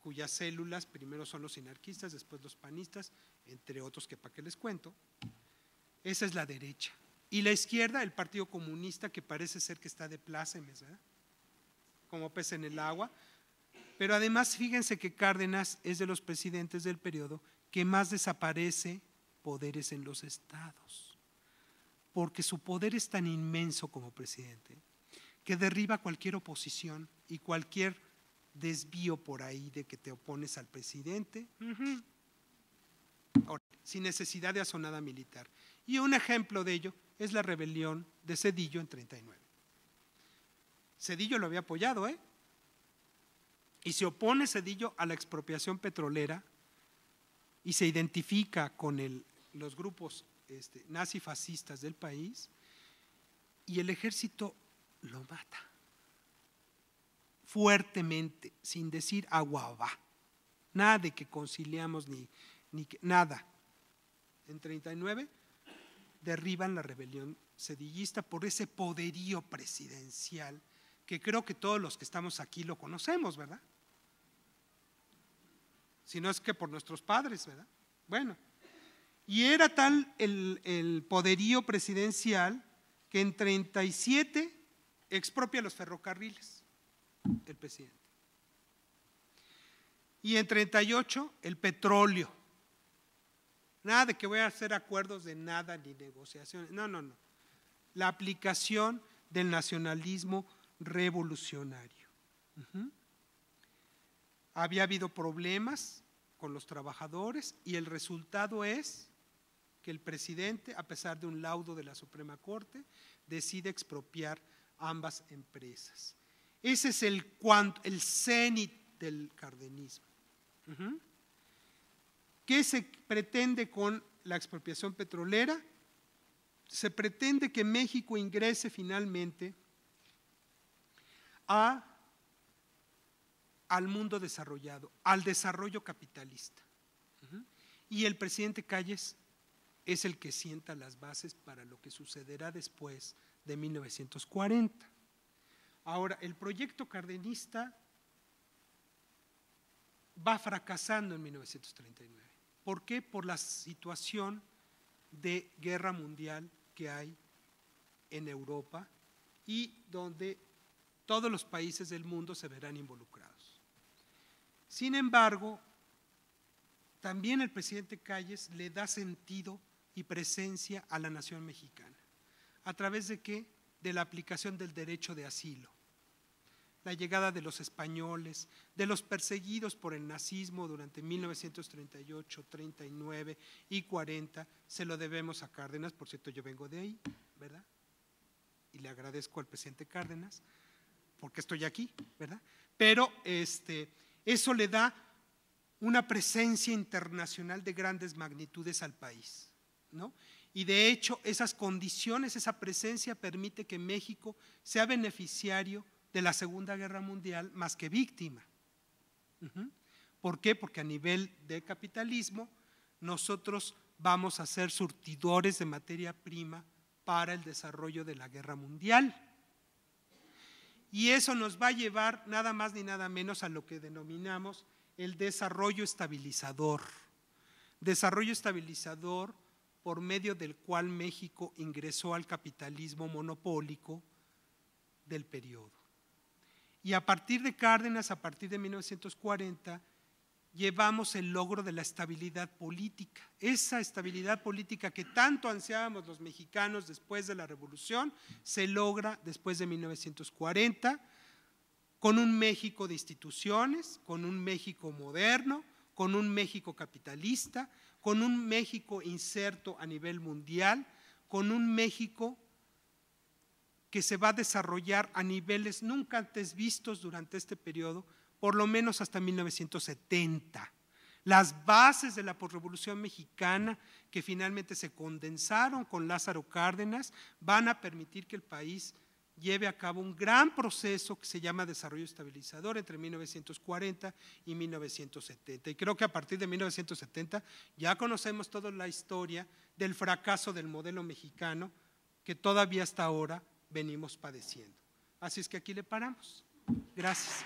cuyas células primero son los sinarquistas, después los panistas, entre otros que para qué les cuento. Esa es la derecha. Y la izquierda, el Partido Comunista, que parece ser que está de plácemes, como pez en el agua. Pero además, fíjense que Cárdenas es de los presidentes del periodo que más desaparece poderes en los estados porque su poder es tan inmenso como presidente que derriba cualquier oposición y cualquier desvío por ahí de que te opones al presidente, sin necesidad de asonada militar. Y un ejemplo de ello es la rebelión de Cedillo en 39. Cedillo lo había apoyado, ¿eh? Y se opone Cedillo a la expropiación petrolera y se identifica con los grupos este, nazifascistas del país y el ejército lo mata fuertemente, sin decir agua va Nada de que conciliamos ni, ni nada. En 39 derriban la rebelión sedillista por ese poderío presidencial que creo que todos los que estamos aquí lo conocemos, ¿verdad? Si no es que por nuestros padres, ¿verdad? Bueno, y era tal el, poderío presidencial que en 37 expropia los ferrocarriles el presidente. Y en 38 el petróleo. Nada de que voy a hacer acuerdos de nada ni negociaciones. No, no, no. La aplicación del nacionalismo revolucionario. Había habido problemas con los trabajadores y el resultado es que el presidente, a pesar de un laudo de la Suprema Corte, decide expropiar ambas empresas. Ese es el, el cenit del cardenismo. ¿Qué se pretende con la expropiación petrolera? Se pretende que México ingrese finalmente al mundo desarrollado, al desarrollo capitalista. Y el presidente Calles es el que sienta las bases para lo que sucederá después de 1940. Ahora, el proyecto cardenista va fracasando en 1939. ¿Por qué? Por la situación de guerra mundial que hay en Europa y donde todos los países del mundo se verán involucrados. Sin embargo, también el presidente Calles le da sentido y presencia a la nación mexicana. ¿A través de qué? De la aplicación del derecho de asilo. La llegada de los españoles, de los perseguidos por el nazismo durante 1938, 39 y 40, se lo debemos a Cárdenas, por cierto yo vengo de ahí, ¿verdad? Y le agradezco al presidente Cárdenas, porque estoy aquí, ¿verdad? Pero este, eso le da una presencia internacional de grandes magnitudes al país. Y de hecho, esas condiciones, esa presencia permite que México sea beneficiario de la Segunda Guerra Mundial más que víctima. ¿Por qué? Porque a nivel de capitalismo, nosotros vamos a ser surtidores de materia prima para el desarrollo de la guerra mundial. Y eso nos va a llevar nada más ni nada menos a lo que denominamos el desarrollo estabilizador. Desarrollo estabilizador por medio del cual México ingresó al capitalismo monopólico del periodo. Y a partir de Cárdenas, a partir de 1940, llevamos el logro de la estabilidad política. Esa estabilidad política que tanto ansiábamos los mexicanos después de la revolución, se logra después de 1940 con un México de instituciones, con un México moderno, con un México capitalista con un México inserto a nivel mundial, con un México que se va a desarrollar a niveles nunca antes vistos durante este periodo, por lo menos hasta 1970. Las bases de la postrevolución mexicana, que finalmente se condensaron con Lázaro Cárdenas, van a permitir que el país lleve a cabo un gran proceso que se llama desarrollo estabilizador entre 1940 y 1970. Y creo que a partir de 1970 ya conocemos toda la historia del fracaso del modelo mexicano que todavía hasta ahora venimos padeciendo. Así es que aquí le paramos. Gracias.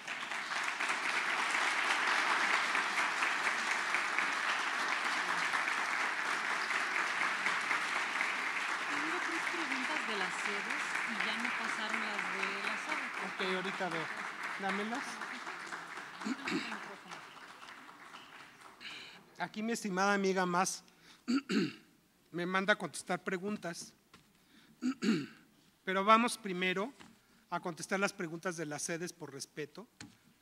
Aquí mi estimada amiga más me manda a contestar preguntas, pero vamos primero a contestar las preguntas de las sedes por respeto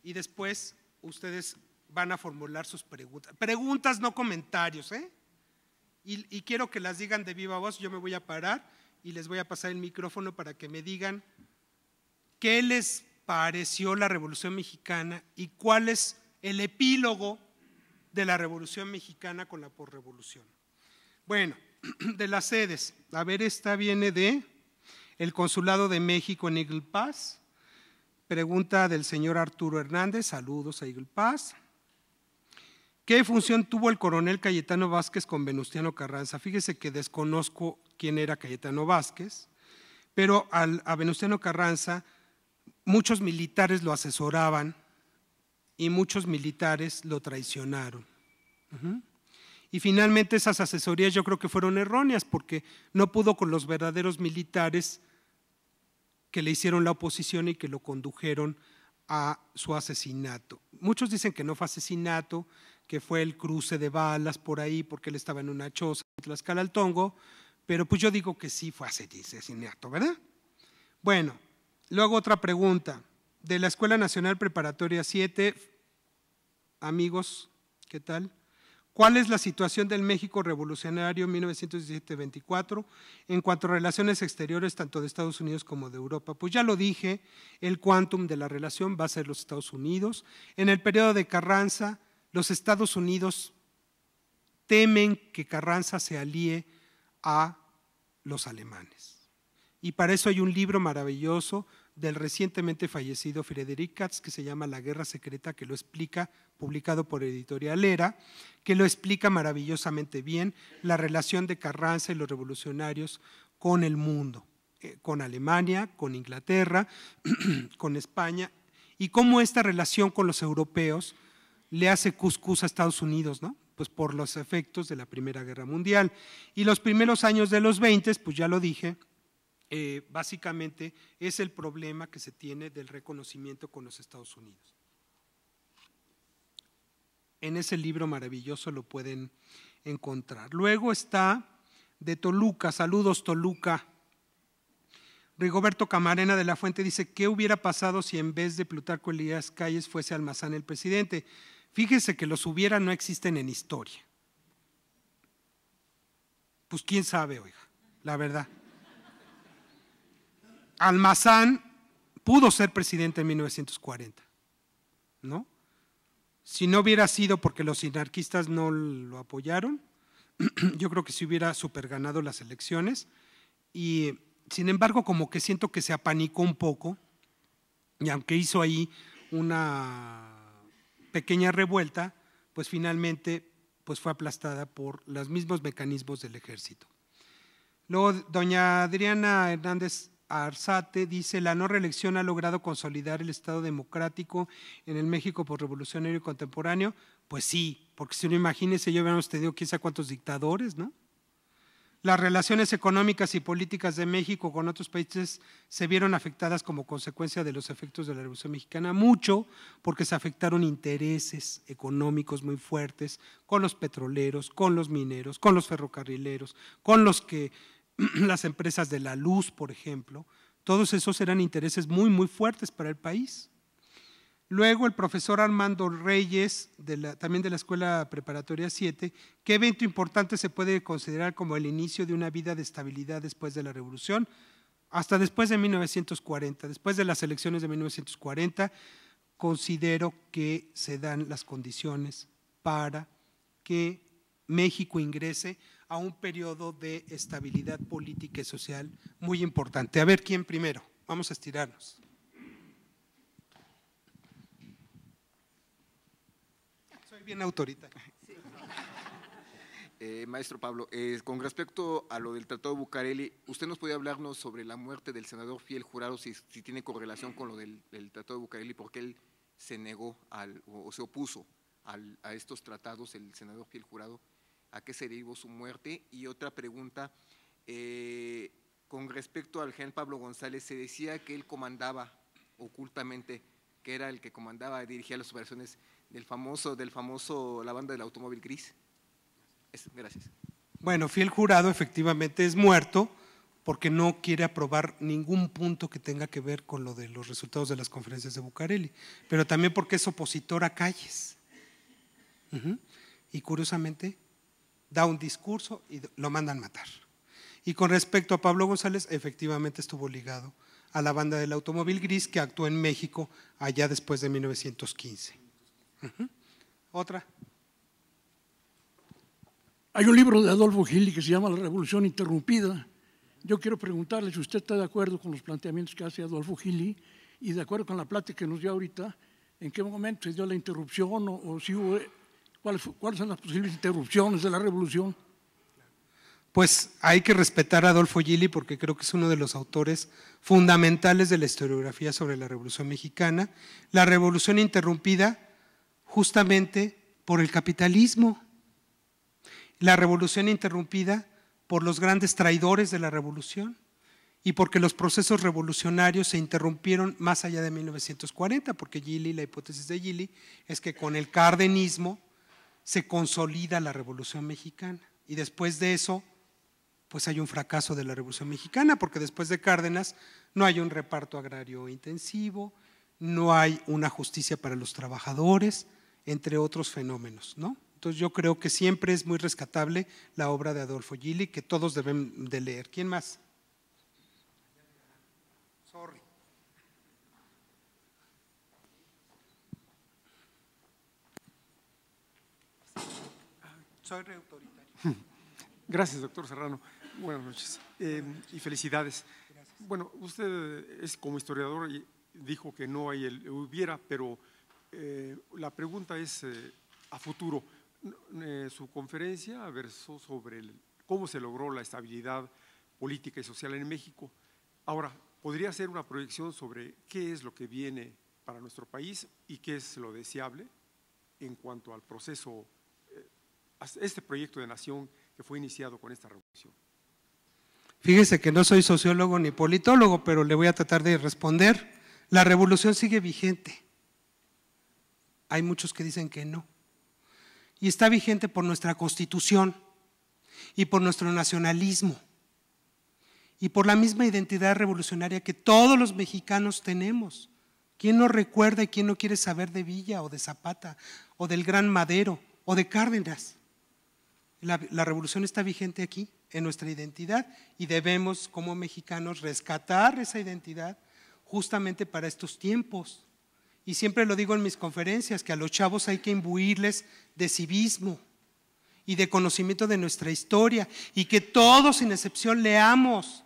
y después ustedes van a formular sus preguntas. Preguntas, no comentarios, ¿eh? Y, y, quiero que las digan de viva voz, yo me voy a parar y les voy a pasar el micrófono para que me digan qué les pareció la Revolución Mexicana y cuál es el epílogo de la Revolución Mexicana con la posrevolución. Bueno, de las sedes, a ver, esta viene de el Consulado de México en Eagle Pass. Pregunta del señor Arturo Hernández, saludos a Eagle Pass. ¿Qué función tuvo el coronel Cayetano Vázquez con Venustiano Carranza? Fíjese que desconozco quién era Cayetano Vázquez, pero a Venustiano Carranza Muchos militares lo asesoraban y muchos militares lo traicionaron. Y finalmente esas asesorías yo creo que fueron erróneas porque no pudo con los verdaderos militares que le hicieron la oposición y que lo condujeron a su asesinato. Muchos dicen que no fue asesinato, que fue el cruce de balas por ahí porque él estaba en una choza en Tlaxcala al Tongo, pero pues yo digo que sí fue asesinato, ¿verdad? Bueno, Luego otra pregunta. De la Escuela Nacional Preparatoria 7, amigos, ¿qué tal? ¿Cuál es la situación del México revolucionario 1917-24 en cuanto a relaciones exteriores tanto de Estados Unidos como de Europa? Pues ya lo dije, el quantum de la relación va a ser los Estados Unidos. En el periodo de Carranza, los Estados Unidos temen que Carranza se alíe a los alemanes. Y para eso hay un libro maravilloso del recientemente fallecido Frederick Katz que se llama La Guerra Secreta, que lo explica, publicado por Editorial Era, que lo explica maravillosamente bien la relación de Carranza y los revolucionarios con el mundo, eh, con Alemania, con Inglaterra, con España, y cómo esta relación con los europeos le hace cuscús a Estados Unidos, ¿no? Pues por los efectos de la Primera Guerra Mundial. Y los primeros años de los 20, pues ya lo dije, eh, básicamente es el problema que se tiene del reconocimiento con los Estados Unidos. En ese libro maravilloso lo pueden encontrar. Luego está de Toluca, saludos Toluca. Rigoberto Camarena de la Fuente dice, ¿qué hubiera pasado si en vez de Plutarco Elías Calles fuese Almazán el presidente? Fíjese que los hubiera no existen en historia. Pues quién sabe, oiga, la verdad. Almazán pudo ser presidente en 1940, ¿no? Si no hubiera sido porque los sinarquistas no lo apoyaron, yo creo que se hubiera superganado las elecciones. Y sin embargo, como que siento que se apanicó un poco, y aunque hizo ahí una pequeña revuelta, pues finalmente pues fue aplastada por los mismos mecanismos del ejército. Luego, doña Adriana Hernández Arzate dice, la no reelección ha logrado consolidar el Estado democrático en el México por revolucionario y contemporáneo. Pues sí, porque si no imagínense, yo hubiéramos tenido quizá cuántos dictadores, ¿no? Las relaciones económicas y políticas de México con otros países se vieron afectadas como consecuencia de los efectos de la Revolución Mexicana, mucho porque se afectaron intereses económicos muy fuertes con los petroleros, con los mineros, con los ferrocarrileros, con los que las empresas de la luz, por ejemplo. Todos esos eran intereses muy, muy fuertes para el país. Luego el profesor Armando Reyes, también de la Escuela Preparatoria 7, ¿qué evento importante se puede considerar como el inicio de una vida de estabilidad después de la Revolución? Hasta después de 1940, después de las elecciones de 1940, considero que se dan las condiciones para que México ingrese a un periodo de estabilidad política y social muy importante. A ver quién primero. Vamos a estirarnos. Soy bien autorita. Eh, maestro Pablo, eh, con respecto a lo del Tratado de Bucareli, ¿usted nos puede hablarnos sobre la muerte del senador Fiel Jurado, si, tiene correlación con lo del, Tratado de Bucareli, porque él se negó al, o, o, se opuso al, a estos tratados, el senador Fiel Jurado? a qué se derivó su muerte. Y otra pregunta, eh, con respecto al general Pablo González, se decía que él comandaba ocultamente, que era el que comandaba, dirigía las operaciones del famoso, del famoso, la banda del automóvil gris. gracias. Bueno, fiel jurado efectivamente es muerto porque no quiere aprobar ningún punto que tenga que ver con lo de los resultados de las conferencias de Bucareli, pero también porque es opositor a Calles. Y curiosamente, da un discurso y lo mandan matar. Y con respecto a Pablo González, efectivamente estuvo ligado a la banda del automóvil gris que actuó en México allá después de 1915. Otra. Hay un libro de Adolfo Gili que se llama La Revolución Interrumpida. Yo quiero preguntarle si usted está de acuerdo con los planteamientos que hace Adolfo Gili y de acuerdo con la plática que nos dio ahorita, en qué momento se dio la interrupción o, o si hubo ¿Cuáles, son las posibles interrupciones de la revolución? Pues hay que respetar a Adolfo Gili porque creo que es uno de los autores fundamentales de la historiografía sobre la Revolución Mexicana. La revolución interrumpida justamente por el capitalismo. La revolución interrumpida por los grandes traidores de la revolución y porque los procesos revolucionarios se interrumpieron más allá de 1940, porque Gili, la hipótesis de Gili es que con el cardenismo se consolida la Revolución Mexicana. Y después de eso, pues hay un fracaso de la Revolución Mexicana, porque después de Cárdenas no hay un reparto agrario intensivo, no hay una justicia para los trabajadores, entre otros fenómenos, ¿no? Entonces yo creo que siempre es muy rescatable la obra de Adolfo Gili, que todos deben de leer. ¿Quién más? Soy reautoritario. Gracias, doctor Serrano. Buenas noches em, y felicidades. Bueno, usted es como historiador y dijo que no hay el hubiera, pero eh, la pregunta es eh, a futuro. Eh, su conferencia versó sobre cómo se logró la estabilidad política y social en México. Ahora, ¿podría hacer una proyección sobre qué es lo que viene para nuestro país y qué es lo deseable en cuanto al proceso este proyecto de nación que fue iniciado con esta revolución? Fíjese que no soy sociólogo ni politólogo, pero le voy a tratar de responder. La revolución sigue vigente. Hay muchos que dicen que no. Y está vigente por nuestra constitución y por nuestro nacionalismo y por la misma identidad revolucionaria que todos los mexicanos tenemos. ¿Quién no recuerda y quién no quiere saber de Villa o de Zapata o del Gran Madero o de Cárdenas? la, revolución está vigente aquí, en nuestra identidad, y debemos como mexicanos rescatar esa identidad justamente para estos tiempos. Y siempre lo digo en mis conferencias, que a los chavos hay que imbuirles de civismo y de conocimiento de nuestra historia, y que todos, sin excepción, leamos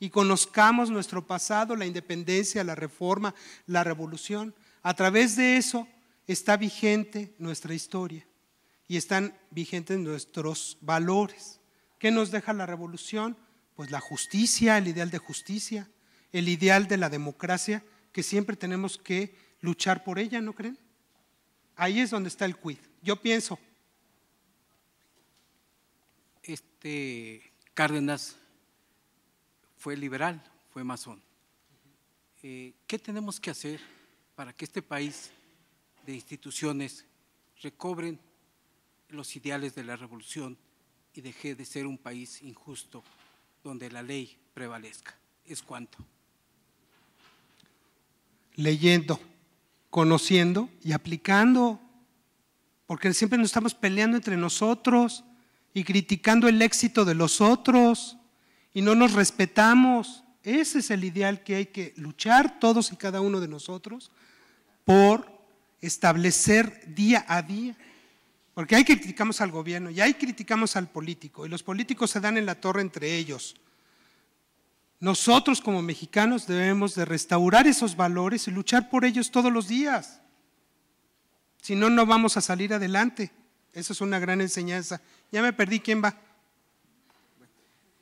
y conozcamos nuestro pasado, la independencia, la reforma, la revolución. A través de eso está vigente nuestra historia y están vigentes nuestros valores. ¿Qué nos deja la revolución? Pues la justicia, el ideal de justicia, el ideal de la democracia, que siempre tenemos que luchar por ella, ¿no creen? Ahí es donde está el quid. Yo pienso. Este Cárdenas fue liberal, fue masón. Eh, ¿Qué tenemos que hacer para que este país de instituciones recobren los ideales de la revolución y dejé de ser un país injusto donde la ley prevalezca. Es cuanto. Leyendo, conociendo y aplicando, porque siempre nos estamos peleando entre nosotros y criticando el éxito de los otros y no nos respetamos. Ese es el ideal que hay que luchar todos y cada uno de nosotros por establecer día a día. Porque ahí criticamos al gobierno y ahí criticamos al político y los políticos se dan en la torre entre ellos. Nosotros como mexicanos debemos de restaurar esos valores y luchar por ellos todos los días. Si no, no vamos a salir adelante. Esa es una gran enseñanza. Ya me perdí, ¿quién va?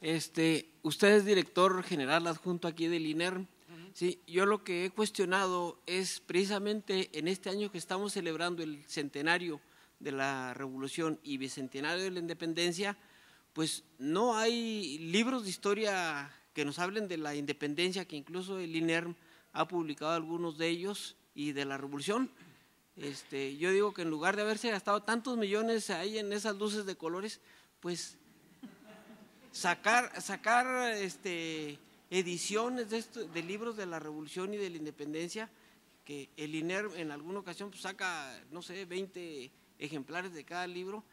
Este, usted es director general adjunto aquí del INER. Sí, yo lo que he cuestionado es precisamente en este año que estamos celebrando el centenario de la Revolución y Bicentenario de la Independencia, pues no hay libros de historia que nos hablen de la independencia, que incluso el INERM ha publicado algunos de ellos y de la revolución. Este, yo digo que en lugar de haberse gastado tantos millones ahí en esas luces de colores, pues sacar, sacar este, ediciones de, de libros de la revolución y de la independencia, que el INERM en alguna ocasión pues, saca, no sé, 20 ejemplares de cada libro,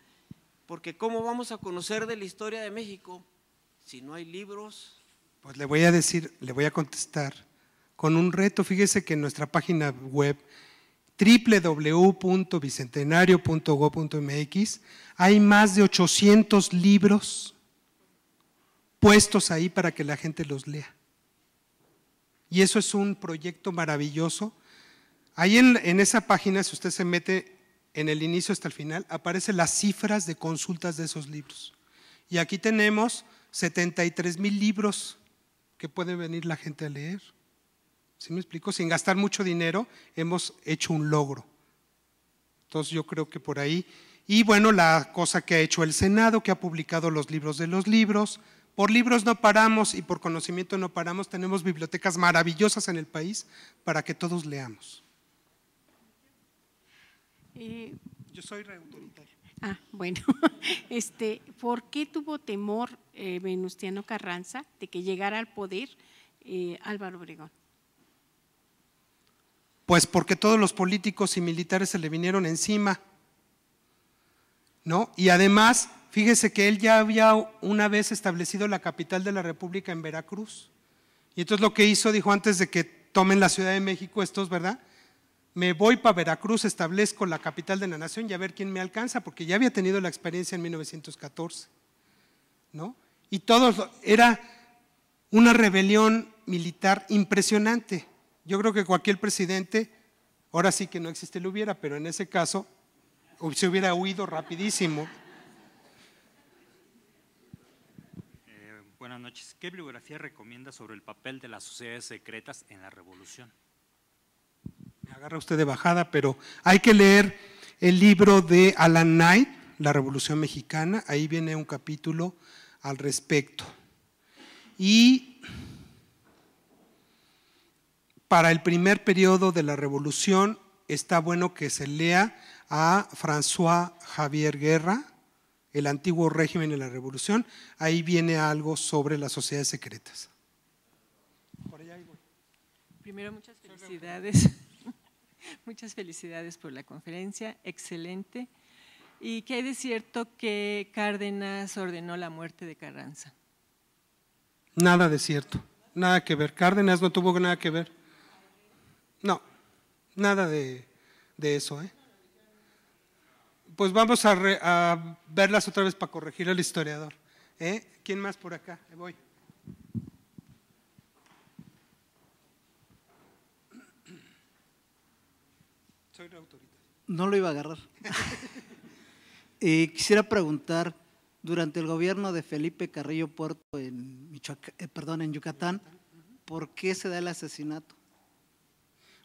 porque ¿cómo vamos a conocer de la historia de México si no hay libros? Pues le voy a decir, le voy a contestar con un reto. Fíjese que en nuestra página web www.bicentenario.gov.mx, hay más de 800 libros puestos ahí para que la gente los lea. Y eso es un proyecto maravilloso. Ahí en, en, esa página, si usted se mete en el inicio hasta el final, aparecen las cifras de consultas de esos libros. Y aquí tenemos 73 mil libros que puede venir la gente a leer. ¿Sí me explico? Sin gastar mucho dinero hemos hecho un logro. Entonces yo creo que por ahí. Y bueno, la cosa que ha hecho el Senado, que ha publicado los libros de los libros. Por libros no paramos y por conocimiento no paramos. Tenemos bibliotecas maravillosas en el país para que todos leamos. Yo soy reautoritaria. Ah, bueno. Este, ¿Por qué tuvo temor eh, Venustiano Carranza de que llegara al poder eh, Álvaro Obregón? Pues porque todos los políticos y militares se le vinieron encima. ¿No? Y además, fíjese que él ya había una vez establecido la capital de la República en Veracruz. Y entonces lo que hizo, dijo antes de que tomen la Ciudad de México estos, ¿verdad? me voy para Veracruz, establezco la capital de la nación y a ver quién me alcanza, porque ya había tenido la experiencia en 1914. ¿no? Y todo era una rebelión militar impresionante. Yo creo que cualquier presidente, ahora sí que no existe, lo hubiera, pero en ese caso se hubiera huido rapidísimo. Eh, buenas noches. ¿Qué bibliografía recomienda sobre el papel de las sociedades secretas en la revolución? agarra usted de bajada, pero hay que leer el libro de Alan Knight, La Revolución Mexicana, ahí viene un capítulo al respecto. Y para el primer periodo de la revolución está bueno que se lea a François Javier Guerra, el antiguo régimen de la revolución, ahí viene algo sobre las sociedades secretas. Primero, muchas felicidades. Muchas felicidades por la conferencia, excelente. ¿Y qué hay de cierto que Cárdenas ordenó la muerte de Carranza? Nada de cierto, nada que ver. Cárdenas no tuvo nada que ver. No, nada de, eso. ¿eh? Pues vamos a, a, verlas otra vez para corregir al historiador. ¿eh? ¿Quién más por acá? Voy. No lo iba a agarrar. Eh, quisiera preguntar, durante el gobierno de Felipe Carrillo Puerto en, eh, perdón, en Yucatán, ¿por qué se da el asesinato?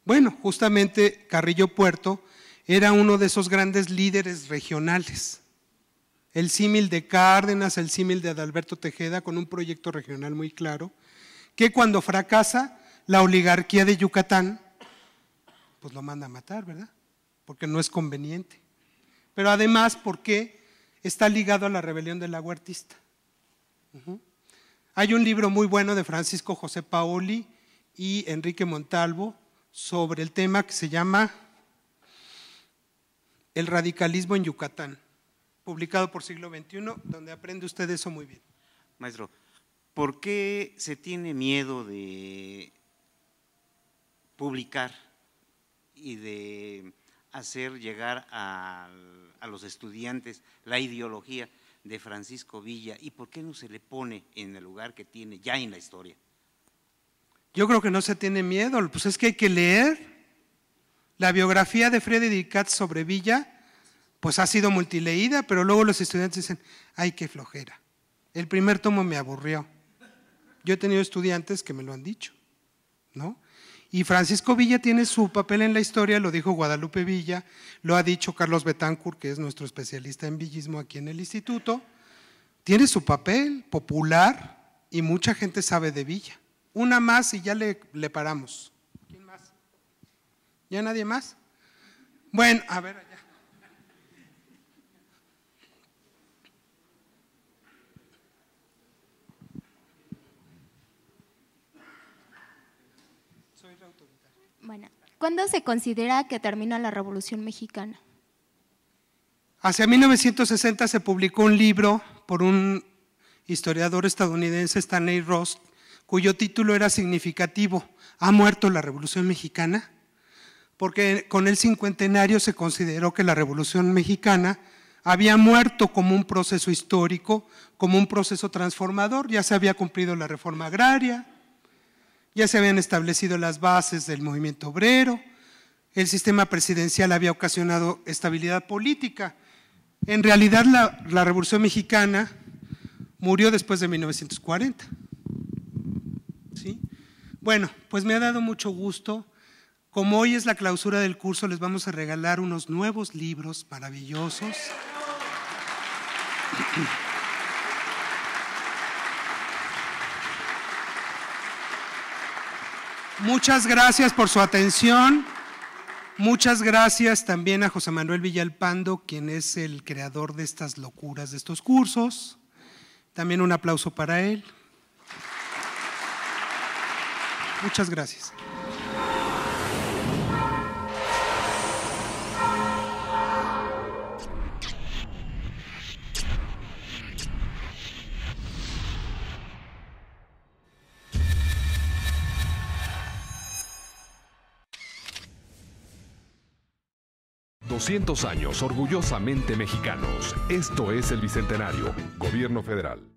Bueno, justamente Carrillo Puerto era uno de esos grandes líderes regionales. El símil de Cárdenas, el símil de Adalberto Tejeda, con un proyecto regional muy claro, que cuando fracasa la oligarquía de Yucatán pues lo manda a matar, ¿verdad? Porque no es conveniente. Pero además, porque está ligado a la rebelión del aguartista. Hay un libro muy bueno de Francisco José Paoli y Enrique Montalvo sobre el tema que se llama El radicalismo en Yucatán, publicado por siglo XXI, donde aprende usted eso muy bien. Maestro, ¿por qué se tiene miedo de publicar y de hacer llegar a, los estudiantes la ideología de Francisco Villa y por qué no se le pone en el lugar que tiene ya en la historia. Yo creo que no se tiene miedo, pues es que hay que leer. La biografía de Freddy Katz sobre Villa, pues ha sido multileída, pero luego los estudiantes dicen, ay, qué flojera. El primer tomo me aburrió. Yo he tenido estudiantes que me lo han dicho, ¿no? Y Francisco Villa tiene su papel en la historia, lo dijo Guadalupe Villa, lo ha dicho Carlos Betancourt, que es nuestro especialista en villismo aquí en el instituto. Tiene su papel popular y mucha gente sabe de Villa. Una más y ya le, le paramos. ¿Quién más? ¿Ya nadie más? Bueno, a ver, Bueno, ¿cuándo se considera que termina la Revolución Mexicana? Hacia 1960 se publicó un libro por un historiador estadounidense, Stanley Ross, cuyo título era significativo, ¿Ha muerto la Revolución Mexicana? Porque con el cincuentenario se consideró que la Revolución Mexicana había muerto como un proceso histórico, como un proceso transformador, ya se había cumplido la reforma agraria, ya se habían establecido las bases del movimiento obrero, el sistema presidencial había ocasionado estabilidad política. En realidad la, Revolución Mexicana murió después de 1940. ¿Sí? Bueno, pues me ha dado mucho gusto. Como hoy es la clausura del curso, les vamos a regalar unos nuevos libros maravillosos. Muchas gracias por su atención. Muchas gracias también a José Manuel Villalpando, quien es el creador de estas locuras, de estos cursos. También un aplauso para él. Muchas gracias. 200 años orgullosamente mexicanos. Esto es el Bicentenario, Gobierno Federal.